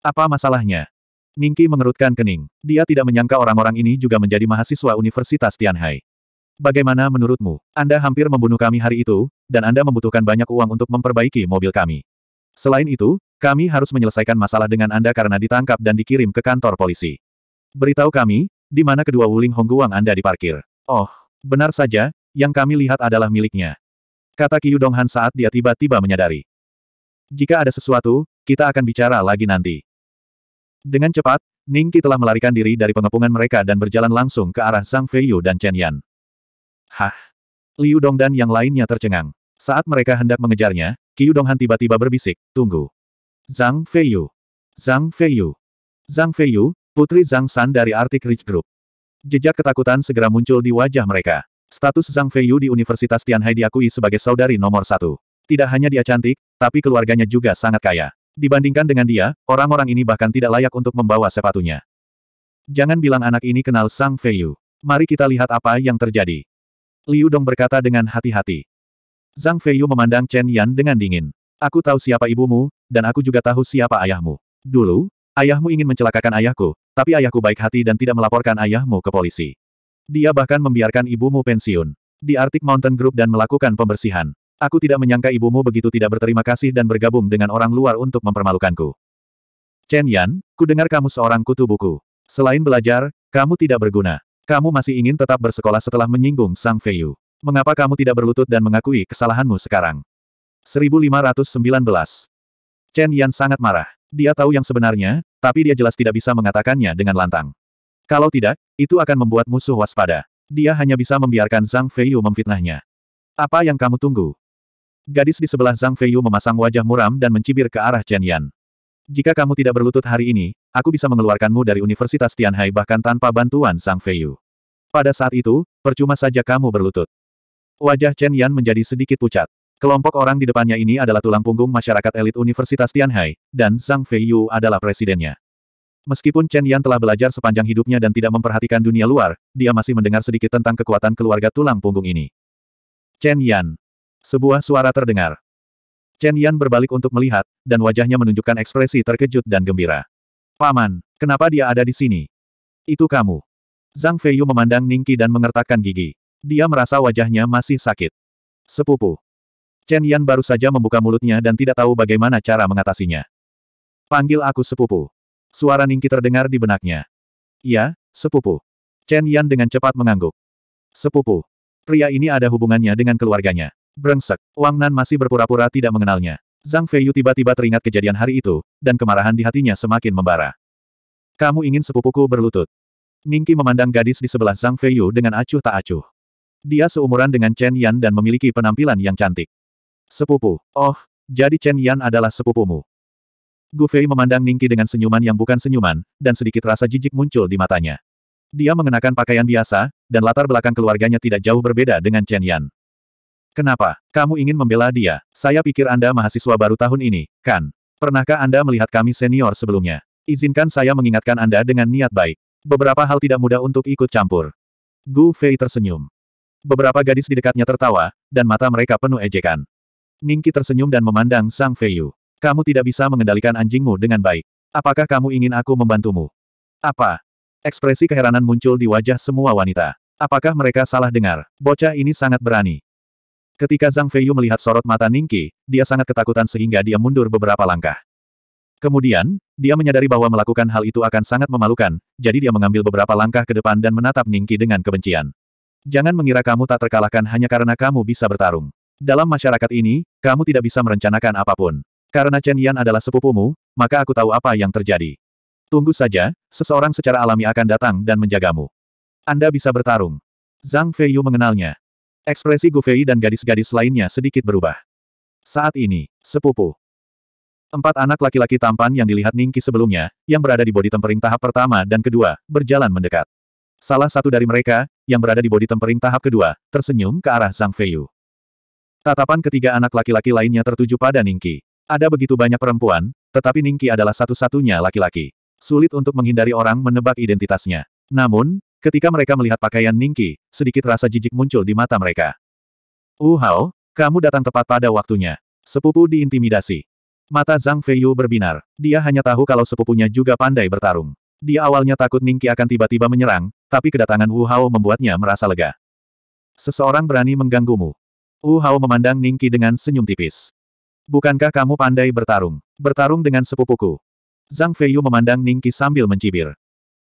Apa masalahnya? Ningki mengerutkan kening. Dia tidak menyangka orang-orang ini juga menjadi mahasiswa Universitas Tianhai. Bagaimana menurutmu? Anda hampir membunuh kami hari itu, dan Anda membutuhkan banyak uang untuk memperbaiki mobil kami. Selain itu, kami harus menyelesaikan masalah dengan Anda karena ditangkap dan dikirim ke kantor polisi. Beritahu kami, di mana kedua Wuling Hongguang Anda diparkir. Oh, benar saja, yang kami lihat adalah miliknya. Kata Qiu Donghan saat dia tiba-tiba menyadari. Jika ada sesuatu, kita akan bicara lagi nanti. Dengan cepat, Ning Qi telah melarikan diri dari pengepungan mereka dan berjalan langsung ke arah Zhang Feiyu dan Chen Yan. Hah? Liu Dong dan yang lainnya tercengang. Saat mereka hendak mengejarnya, Qiu Donghan tiba-tiba berbisik, tunggu. Zhang Feiyu. Zhang Feiyu. Zhang Feiyu, putri Zhang San dari Arctic Ridge Group. Jejak ketakutan segera muncul di wajah mereka. Status Zhang Feiyu di Universitas Tianhai diakui sebagai saudari nomor satu. Tidak hanya dia cantik, tapi keluarganya juga sangat kaya. Dibandingkan dengan dia, orang-orang ini bahkan tidak layak untuk membawa sepatunya. Jangan bilang anak ini kenal Zhang Feiyu. Mari kita lihat apa yang terjadi. Liu Dong berkata dengan hati-hati. Zhang Feiyu memandang Chen Yan dengan dingin. Aku tahu siapa ibumu, dan aku juga tahu siapa ayahmu. Dulu, ayahmu ingin mencelakakan ayahku, tapi ayahku baik hati dan tidak melaporkan ayahmu ke polisi. Dia bahkan membiarkan ibumu pensiun di Arctic Mountain Group dan melakukan pembersihan. Aku tidak menyangka ibumu begitu tidak berterima kasih dan bergabung dengan orang luar untuk mempermalukanku. Chen Yan, ku dengar kamu seorang kutu buku. Selain belajar, kamu tidak berguna. Kamu masih ingin tetap bersekolah setelah menyinggung Sang Feiyu. Mengapa kamu tidak berlutut dan mengakui kesalahanmu sekarang? 1519. Chen Yan sangat marah. Dia tahu yang sebenarnya, tapi dia jelas tidak bisa mengatakannya dengan lantang. Kalau tidak, itu akan membuat musuh waspada. Dia hanya bisa membiarkan Zhang Feiyu memfitnahnya. Apa yang kamu tunggu? Gadis di sebelah Zhang Feiyu memasang wajah muram dan mencibir ke arah Chen Yan. Jika kamu tidak berlutut hari ini, aku bisa mengeluarkanmu dari Universitas Tianhai bahkan tanpa bantuan Zhang Feiyu. Pada saat itu, percuma saja kamu berlutut. Wajah Chen Yan menjadi sedikit pucat. Kelompok orang di depannya ini adalah tulang punggung masyarakat elit Universitas Tianhai, dan Zhang Feiyu adalah presidennya. Meskipun Chen Yan telah belajar sepanjang hidupnya dan tidak memperhatikan dunia luar, dia masih mendengar sedikit tentang kekuatan keluarga tulang punggung ini. Chen Yan. Sebuah suara terdengar. Chen Yan berbalik untuk melihat, dan wajahnya menunjukkan ekspresi terkejut dan gembira. Paman, kenapa dia ada di sini? Itu kamu. Zhang Feiyu memandang Ningki dan mengertakkan gigi. Dia merasa wajahnya masih sakit. Sepupu. Chen Yan baru saja membuka mulutnya dan tidak tahu bagaimana cara mengatasinya. Panggil aku sepupu. Suara Ningki terdengar di benaknya. Ya, sepupu. Chen Yan dengan cepat mengangguk. Sepupu. Pria ini ada hubungannya dengan keluarganya. Brengsek, Wang Nan masih berpura-pura tidak mengenalnya. Zhang Feiyu tiba-tiba teringat kejadian hari itu, dan kemarahan di hatinya semakin membara. Kamu ingin sepupuku berlutut. Ningki memandang gadis di sebelah Zhang Feiyu dengan acuh tak acuh. Dia seumuran dengan Chen Yan dan memiliki penampilan yang cantik. Sepupu. Oh, jadi Chen Yan adalah sepupumu. Gu Fei memandang Ningki dengan senyuman yang bukan senyuman, dan sedikit rasa jijik muncul di matanya. Dia mengenakan pakaian biasa, dan latar belakang keluarganya tidak jauh berbeda dengan Chen Yan. Kenapa? Kamu ingin membela dia? Saya pikir Anda mahasiswa baru tahun ini, kan? Pernahkah Anda melihat kami senior sebelumnya? Izinkan saya mengingatkan Anda dengan niat baik. Beberapa hal tidak mudah untuk ikut campur. Gu Fei tersenyum. Beberapa gadis di dekatnya tertawa, dan mata mereka penuh ejekan. Ningki tersenyum dan memandang Sang Feiyu. Kamu tidak bisa mengendalikan anjingmu dengan baik. Apakah kamu ingin aku membantumu? Apa? Ekspresi keheranan muncul di wajah semua wanita. Apakah mereka salah dengar? Bocah ini sangat berani. Ketika Zhang Feiyu melihat sorot mata Ningki, dia sangat ketakutan sehingga dia mundur beberapa langkah. Kemudian, dia menyadari bahwa melakukan hal itu akan sangat memalukan, jadi dia mengambil beberapa langkah ke depan dan menatap Ningki dengan kebencian. Jangan mengira kamu tak terkalahkan hanya karena kamu bisa bertarung. Dalam masyarakat ini, kamu tidak bisa merencanakan apapun. Karena Chen Yan adalah sepupumu, maka aku tahu apa yang terjadi. Tunggu saja, seseorang secara alami akan datang dan menjagamu. Anda bisa bertarung. Zhang Feiyu mengenalnya. Ekspresi Gu Fei dan gadis-gadis lainnya sedikit berubah. Saat ini, sepupu. Empat anak laki-laki tampan yang dilihat Ningki sebelumnya, yang berada di bodi tempering tahap pertama dan kedua, berjalan mendekat. Salah satu dari mereka, yang berada di bodi tempering tahap kedua, tersenyum ke arah Zhang Feiyu. Tatapan ketiga anak laki-laki lainnya tertuju pada Ningki. Ada begitu banyak perempuan, tetapi Ningki adalah satu-satunya laki-laki. Sulit untuk menghindari orang menebak identitasnya. Namun, ketika mereka melihat pakaian Ningki, sedikit rasa jijik muncul di mata mereka. Uhao, kamu datang tepat pada waktunya. Sepupu diintimidasi. Mata Zhang Feiyu berbinar. Dia hanya tahu kalau sepupunya juga pandai bertarung. Dia awalnya takut Ningki akan tiba-tiba menyerang, tapi kedatangan Wu Hao membuatnya merasa lega. Seseorang berani mengganggumu. Wu Hao memandang Ningki dengan senyum tipis. Bukankah kamu pandai bertarung? Bertarung dengan sepupuku. Zhang Feiyu memandang Ningki sambil mencibir.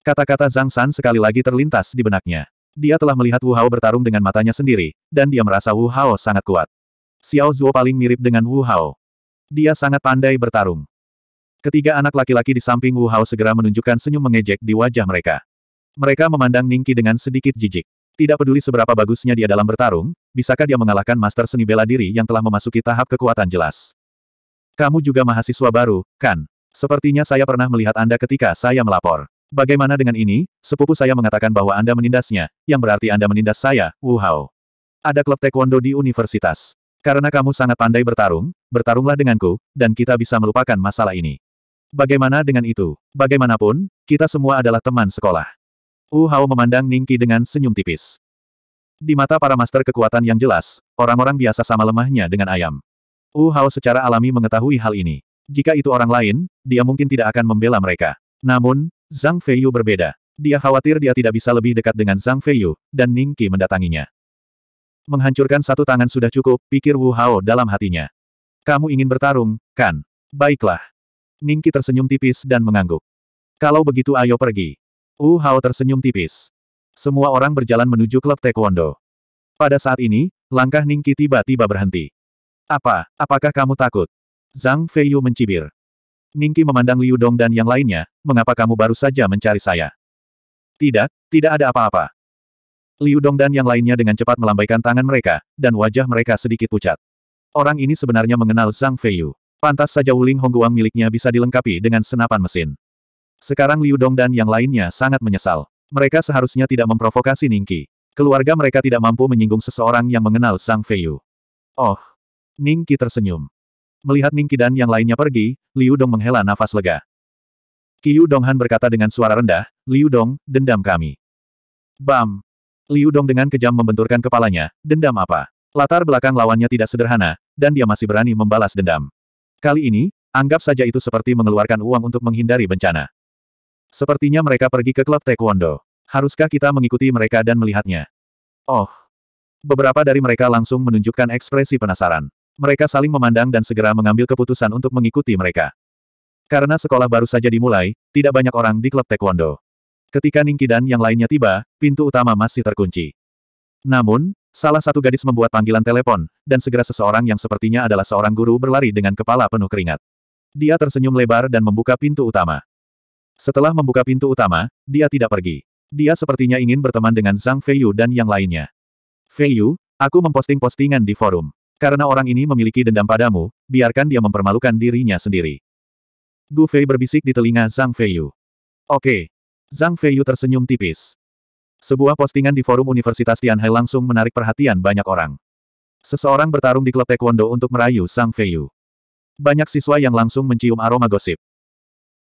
Kata-kata Zhang San sekali lagi terlintas di benaknya. Dia telah melihat Wu Hao bertarung dengan matanya sendiri, dan dia merasa Wu Hao sangat kuat. Xiao Zuo paling mirip dengan Wu Hao. Dia sangat pandai bertarung. Ketiga anak laki-laki di samping Wu Hao segera menunjukkan senyum mengejek di wajah mereka. Mereka memandang Ningki dengan sedikit jijik. Tidak peduli seberapa bagusnya dia dalam bertarung, bisakah dia mengalahkan master seni bela diri yang telah memasuki tahap kekuatan jelas? Kamu juga mahasiswa baru, kan? Sepertinya saya pernah melihat Anda ketika saya melapor. Bagaimana dengan ini? Sepupu saya mengatakan bahwa Anda menindasnya, yang berarti Anda menindas saya, wow. Ada klub taekwondo di universitas. Karena kamu sangat pandai bertarung, bertarunglah denganku, dan kita bisa melupakan masalah ini. Bagaimana dengan itu? Bagaimanapun, kita semua adalah teman sekolah. Wu Hao memandang Ningki dengan senyum tipis. Di mata para master kekuatan yang jelas, orang-orang biasa sama lemahnya dengan ayam. Wu Hao secara alami mengetahui hal ini. Jika itu orang lain, dia mungkin tidak akan membela mereka. Namun, Zhang Feiyu berbeda. Dia khawatir dia tidak bisa lebih dekat dengan Zhang Feiyu, dan Ningki mendatanginya. Menghancurkan satu tangan sudah cukup, pikir Wu Hao dalam hatinya. Kamu ingin bertarung, kan? Baiklah. Ningki tersenyum tipis dan mengangguk. Kalau begitu ayo pergi. U Hao tersenyum tipis. Semua orang berjalan menuju klub taekwondo. Pada saat ini, langkah Ningki tiba-tiba berhenti. Apa, apakah kamu takut? Zhang Feiyu mencibir. Ningki memandang Liu Dong dan yang lainnya, mengapa kamu baru saja mencari saya? Tidak, tidak ada apa-apa. Liu Dong dan yang lainnya dengan cepat melambaikan tangan mereka, dan wajah mereka sedikit pucat. Orang ini sebenarnya mengenal Zhang Feiyu. Pantas saja Wuling Hongguang miliknya bisa dilengkapi dengan senapan mesin. Sekarang Liu Dong dan yang lainnya sangat menyesal. Mereka seharusnya tidak memprovokasi Ningqi. Keluarga mereka tidak mampu menyinggung seseorang yang mengenal Sang Feiyu. Oh! Ningqi tersenyum. Melihat Ningqi dan yang lainnya pergi, Liu Dong menghela nafas lega. Qiu Donghan berkata dengan suara rendah, Liu Dong, dendam kami. Bam! Liu Dong dengan kejam membenturkan kepalanya, dendam apa? Latar belakang lawannya tidak sederhana, dan dia masih berani membalas dendam. Kali ini, anggap saja itu seperti mengeluarkan uang untuk menghindari bencana. Sepertinya mereka pergi ke klub taekwondo. Haruskah kita mengikuti mereka dan melihatnya? Oh. Beberapa dari mereka langsung menunjukkan ekspresi penasaran. Mereka saling memandang dan segera mengambil keputusan untuk mengikuti mereka. Karena sekolah baru saja dimulai, tidak banyak orang di klub taekwondo. Ketika Ningki dan yang lainnya tiba, pintu utama masih terkunci. Namun, Salah satu gadis membuat panggilan telepon, dan segera seseorang yang sepertinya adalah seorang guru berlari dengan kepala penuh keringat. Dia tersenyum lebar dan membuka pintu utama. Setelah membuka pintu utama, dia tidak pergi. Dia sepertinya ingin berteman dengan Zhang Feiyu dan yang lainnya. Feiyu, aku memposting postingan di forum. Karena orang ini memiliki dendam padamu, biarkan dia mempermalukan dirinya sendiri. Gu Fei berbisik di telinga Zhang Feiyu. Oke. Zhang Feiyu tersenyum tipis. Sebuah postingan di forum Universitas Tianhe langsung menarik perhatian banyak orang. Seseorang bertarung di klub taekwondo untuk merayu Zhang Feiyu. Banyak siswa yang langsung mencium aroma gosip.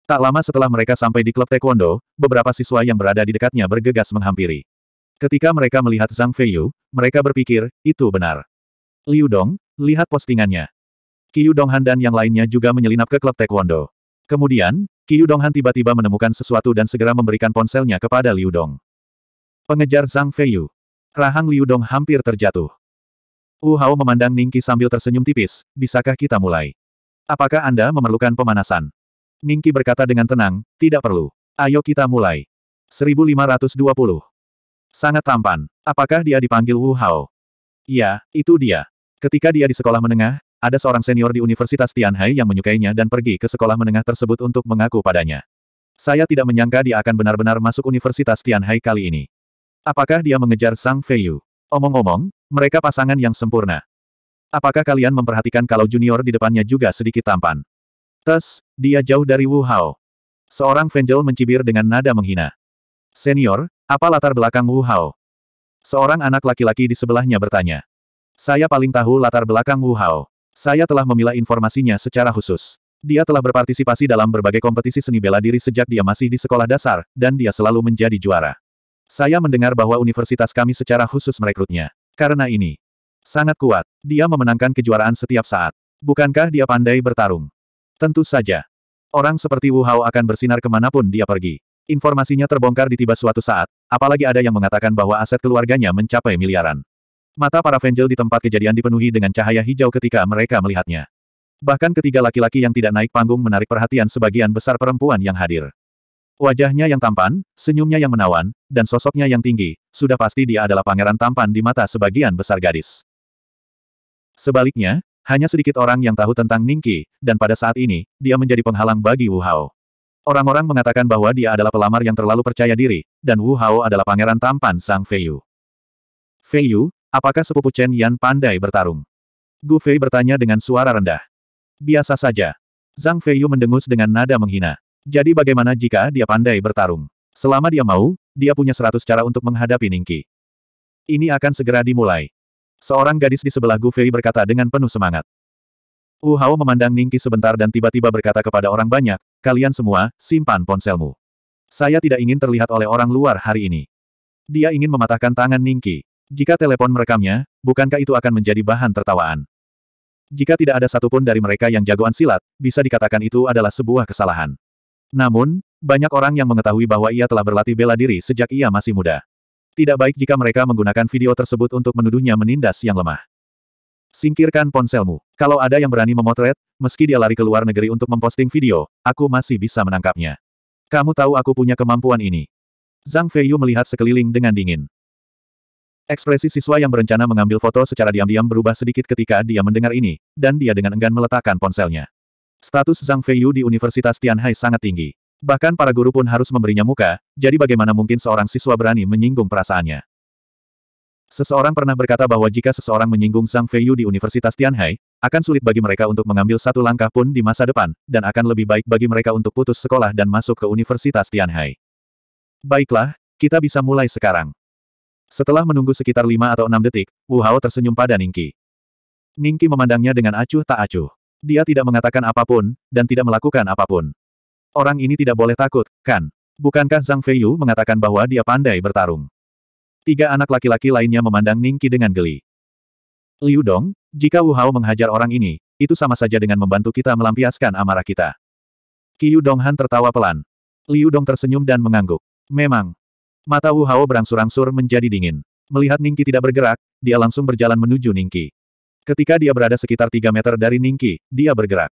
Tak lama setelah mereka sampai di klub taekwondo, beberapa siswa yang berada di dekatnya bergegas menghampiri. Ketika mereka melihat Zhang Feiyu, mereka berpikir, itu benar. Liu Dong, lihat postingannya. Qiu Donghan dan yang lainnya juga menyelinap ke klub taekwondo. Kemudian, Qiu Donghan tiba-tiba menemukan sesuatu dan segera memberikan ponselnya kepada Liu Dong. Pengejar Zhang Feiyu. Rahang Liu Dong hampir terjatuh. Wu Hao memandang Ningki sambil tersenyum tipis, bisakah kita mulai? Apakah Anda memerlukan pemanasan? Ningki berkata dengan tenang, tidak perlu. Ayo kita mulai. 1520. Sangat tampan. Apakah dia dipanggil Wu Hao? Ya, itu dia. Ketika dia di sekolah menengah, ada seorang senior di Universitas Tianhai yang menyukainya dan pergi ke sekolah menengah tersebut untuk mengaku padanya. Saya tidak menyangka dia akan benar-benar masuk Universitas Tianhai kali ini. Apakah dia mengejar Sang Feiyu? Omong-omong, mereka pasangan yang sempurna. Apakah kalian memperhatikan kalau junior di depannya juga sedikit tampan? Tes, dia jauh dari Wu Hao. Seorang Vengel mencibir dengan nada menghina. Senior, apa latar belakang Wu Hao? Seorang anak laki-laki di sebelahnya bertanya. Saya paling tahu latar belakang Wu Hao. Saya telah memilah informasinya secara khusus. Dia telah berpartisipasi dalam berbagai kompetisi seni bela diri sejak dia masih di sekolah dasar, dan dia selalu menjadi juara. Saya mendengar bahwa universitas kami secara khusus merekrutnya. Karena ini, sangat kuat. Dia memenangkan kejuaraan setiap saat. Bukankah dia pandai bertarung? Tentu saja. Orang seperti Wu Hao akan bersinar kemanapun dia pergi. Informasinya terbongkar di tiba suatu saat, apalagi ada yang mengatakan bahwa aset keluarganya mencapai miliaran. Mata para Vengel di tempat kejadian dipenuhi dengan cahaya hijau ketika mereka melihatnya. Bahkan ketiga laki-laki yang tidak naik panggung menarik perhatian sebagian besar perempuan yang hadir. Wajahnya yang tampan, senyumnya yang menawan, dan sosoknya yang tinggi, sudah pasti dia adalah pangeran tampan di mata sebagian besar gadis. Sebaliknya, hanya sedikit orang yang tahu tentang Ningqi, dan pada saat ini, dia menjadi penghalang bagi Wu Hao. Orang-orang mengatakan bahwa dia adalah pelamar yang terlalu percaya diri, dan Wu Hao adalah pangeran tampan Sang Feiyu. Feiyu, apakah sepupu Chen Yan pandai bertarung? Gu Fei bertanya dengan suara rendah. Biasa saja. Zhang Feiyu mendengus dengan nada menghina. Jadi bagaimana jika dia pandai bertarung? Selama dia mau, dia punya seratus cara untuk menghadapi Ningqi. Ini akan segera dimulai. Seorang gadis di sebelah Gu Fei berkata dengan penuh semangat. Wu Hao memandang Ningki sebentar dan tiba-tiba berkata kepada orang banyak, kalian semua, simpan ponselmu. Saya tidak ingin terlihat oleh orang luar hari ini. Dia ingin mematahkan tangan Ningki. Jika telepon merekamnya, bukankah itu akan menjadi bahan tertawaan? Jika tidak ada satupun dari mereka yang jagoan silat, bisa dikatakan itu adalah sebuah kesalahan. Namun, banyak orang yang mengetahui bahwa ia telah berlatih bela diri sejak ia masih muda. Tidak baik jika mereka menggunakan video tersebut untuk menuduhnya menindas yang lemah. Singkirkan ponselmu. Kalau ada yang berani memotret, meski dia lari ke luar negeri untuk memposting video, aku masih bisa menangkapnya. Kamu tahu aku punya kemampuan ini. Zhang Feiyu melihat sekeliling dengan dingin. Ekspresi siswa yang berencana mengambil foto secara diam-diam berubah sedikit ketika dia mendengar ini, dan dia dengan enggan meletakkan ponselnya. Status Zhang Feiyu di Universitas Tianhai sangat tinggi. Bahkan para guru pun harus memberinya muka, jadi bagaimana mungkin seorang siswa berani menyinggung perasaannya. Seseorang pernah berkata bahwa jika seseorang menyinggung Sang Feiyu di Universitas Tianhai, akan sulit bagi mereka untuk mengambil satu langkah pun di masa depan, dan akan lebih baik bagi mereka untuk putus sekolah dan masuk ke Universitas Tianhai. Baiklah, kita bisa mulai sekarang. Setelah menunggu sekitar lima atau enam detik, Wu Hao tersenyum pada Ningki. Ningki memandangnya dengan acuh tak acuh. Dia tidak mengatakan apapun, dan tidak melakukan apapun. Orang ini tidak boleh takut, kan? Bukankah Zhang Feiyu mengatakan bahwa dia pandai bertarung? Tiga anak laki-laki lainnya memandang Ningki dengan geli. Liu Dong, jika Wu Hao menghajar orang ini, itu sama saja dengan membantu kita melampiaskan amarah kita. Qiu Donghan tertawa pelan. Liu Dong tersenyum dan mengangguk. Memang. Mata Wu Hao berangsur-angsur menjadi dingin. Melihat Ningki tidak bergerak, dia langsung berjalan menuju Ningki. Ketika dia berada sekitar tiga meter dari Ningki, dia bergerak.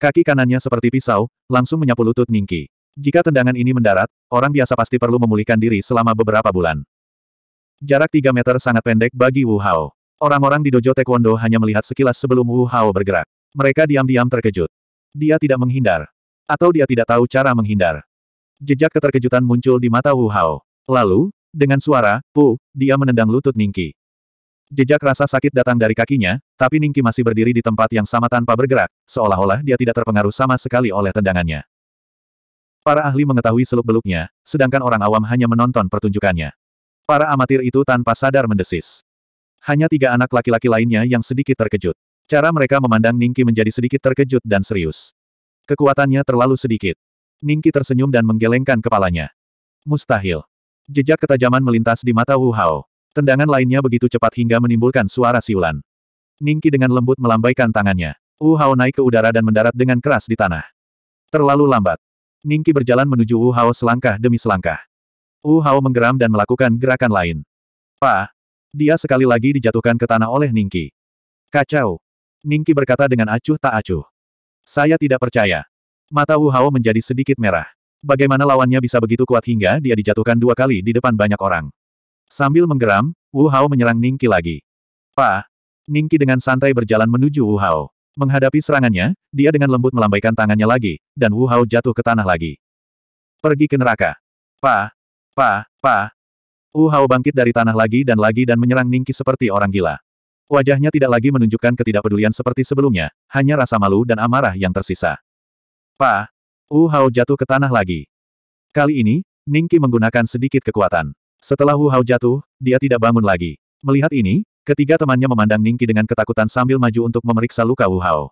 Kaki kanannya seperti pisau, langsung menyapu lutut Ningki. Jika tendangan ini mendarat, orang biasa pasti perlu memulihkan diri selama beberapa bulan. Jarak 3 meter sangat pendek bagi Wu Hao. Orang-orang di dojo taekwondo hanya melihat sekilas sebelum Wu Hao bergerak. Mereka diam-diam terkejut. Dia tidak menghindar. Atau dia tidak tahu cara menghindar. Jejak keterkejutan muncul di mata Wu Hao. Lalu, dengan suara, Pu, dia menendang lutut Ningki. Jejak rasa sakit datang dari kakinya, tapi Ningki masih berdiri di tempat yang sama tanpa bergerak, seolah-olah dia tidak terpengaruh sama sekali oleh tendangannya. Para ahli mengetahui seluk-beluknya, sedangkan orang awam hanya menonton pertunjukannya. Para amatir itu tanpa sadar mendesis. Hanya tiga anak laki-laki lainnya yang sedikit terkejut. Cara mereka memandang Ningki menjadi sedikit terkejut dan serius. Kekuatannya terlalu sedikit. Ningki tersenyum dan menggelengkan kepalanya. Mustahil. Jejak ketajaman melintas di mata Wu Hao. Tendangan lainnya begitu cepat hingga menimbulkan suara siulan. Ningki dengan lembut melambaikan tangannya. Wu Hao naik ke udara dan mendarat dengan keras di tanah. Terlalu lambat. Ningki berjalan menuju Wu Hao selangkah demi selangkah. Wu Hao menggeram dan melakukan gerakan lain. Pa! Dia sekali lagi dijatuhkan ke tanah oleh Ningki. Kacau! Ningki berkata dengan acuh tak acuh. Saya tidak percaya. Mata Wu Hao menjadi sedikit merah. Bagaimana lawannya bisa begitu kuat hingga dia dijatuhkan dua kali di depan banyak orang. Sambil menggeram, Wu Hao menyerang Ningki lagi. Pa! Ningki dengan santai berjalan menuju Wu Hao. Menghadapi serangannya, dia dengan lembut melambaikan tangannya lagi, dan Wu Hao jatuh ke tanah lagi. Pergi ke neraka. Pa! Pa! Pa! Wu Hao bangkit dari tanah lagi dan lagi dan menyerang Ningki seperti orang gila. Wajahnya tidak lagi menunjukkan ketidakpedulian seperti sebelumnya, hanya rasa malu dan amarah yang tersisa. Pa! Wu Hao jatuh ke tanah lagi. Kali ini, Ningki menggunakan sedikit kekuatan. Setelah Wu Hao jatuh, dia tidak bangun lagi. Melihat ini, ketiga temannya memandang Ningki dengan ketakutan sambil maju untuk memeriksa luka Wu Hao.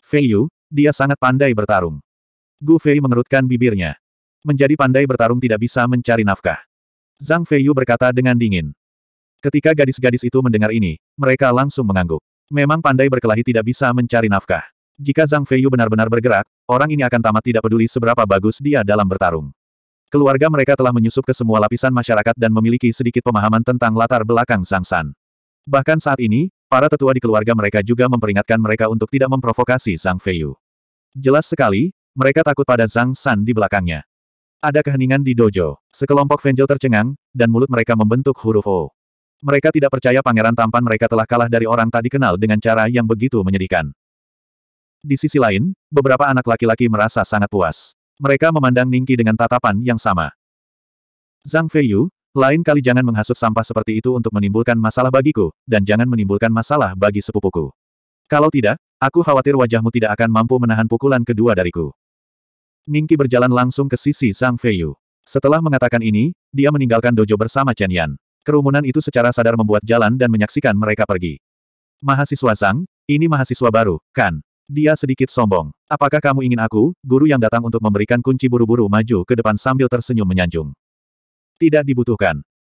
Fei Yu, dia sangat pandai bertarung. Gu Fei mengerutkan bibirnya. Menjadi pandai bertarung tidak bisa mencari nafkah. Zhang Fei Yu berkata dengan dingin. Ketika gadis-gadis itu mendengar ini, mereka langsung mengangguk. Memang pandai berkelahi tidak bisa mencari nafkah. Jika Zhang Fei Yu benar-benar bergerak, orang ini akan tamat tidak peduli seberapa bagus dia dalam bertarung. Keluarga mereka telah menyusup ke semua lapisan masyarakat dan memiliki sedikit pemahaman tentang latar belakang Zhang San. Bahkan saat ini, para tetua di keluarga mereka juga memperingatkan mereka untuk tidak memprovokasi Zhang Feiyu. Jelas sekali, mereka takut pada Zhang San di belakangnya. Ada keheningan di dojo. Sekelompok Vengel tercengang, dan mulut mereka membentuk huruf O. Mereka tidak percaya pangeran tampan mereka telah kalah dari orang tak dikenal dengan cara yang begitu menyedihkan. Di sisi lain, beberapa anak laki-laki merasa sangat puas. Mereka memandang Ningki dengan tatapan yang sama. Zhang Feiyu, lain kali jangan menghasut sampah seperti itu untuk menimbulkan masalah bagiku, dan jangan menimbulkan masalah bagi sepupuku. Kalau tidak, aku khawatir wajahmu tidak akan mampu menahan pukulan kedua dariku. Ningki berjalan langsung ke sisi Zhang Feiyu. Setelah mengatakan ini, dia meninggalkan dojo bersama Chen Yan. Kerumunan itu secara sadar membuat jalan dan menyaksikan mereka pergi. Mahasiswa Zhang, ini mahasiswa baru, kan? Dia sedikit sombong. Apakah kamu ingin aku, guru yang datang untuk memberikan kunci buru-buru maju ke depan sambil tersenyum menyanjung? Tidak dibutuhkan.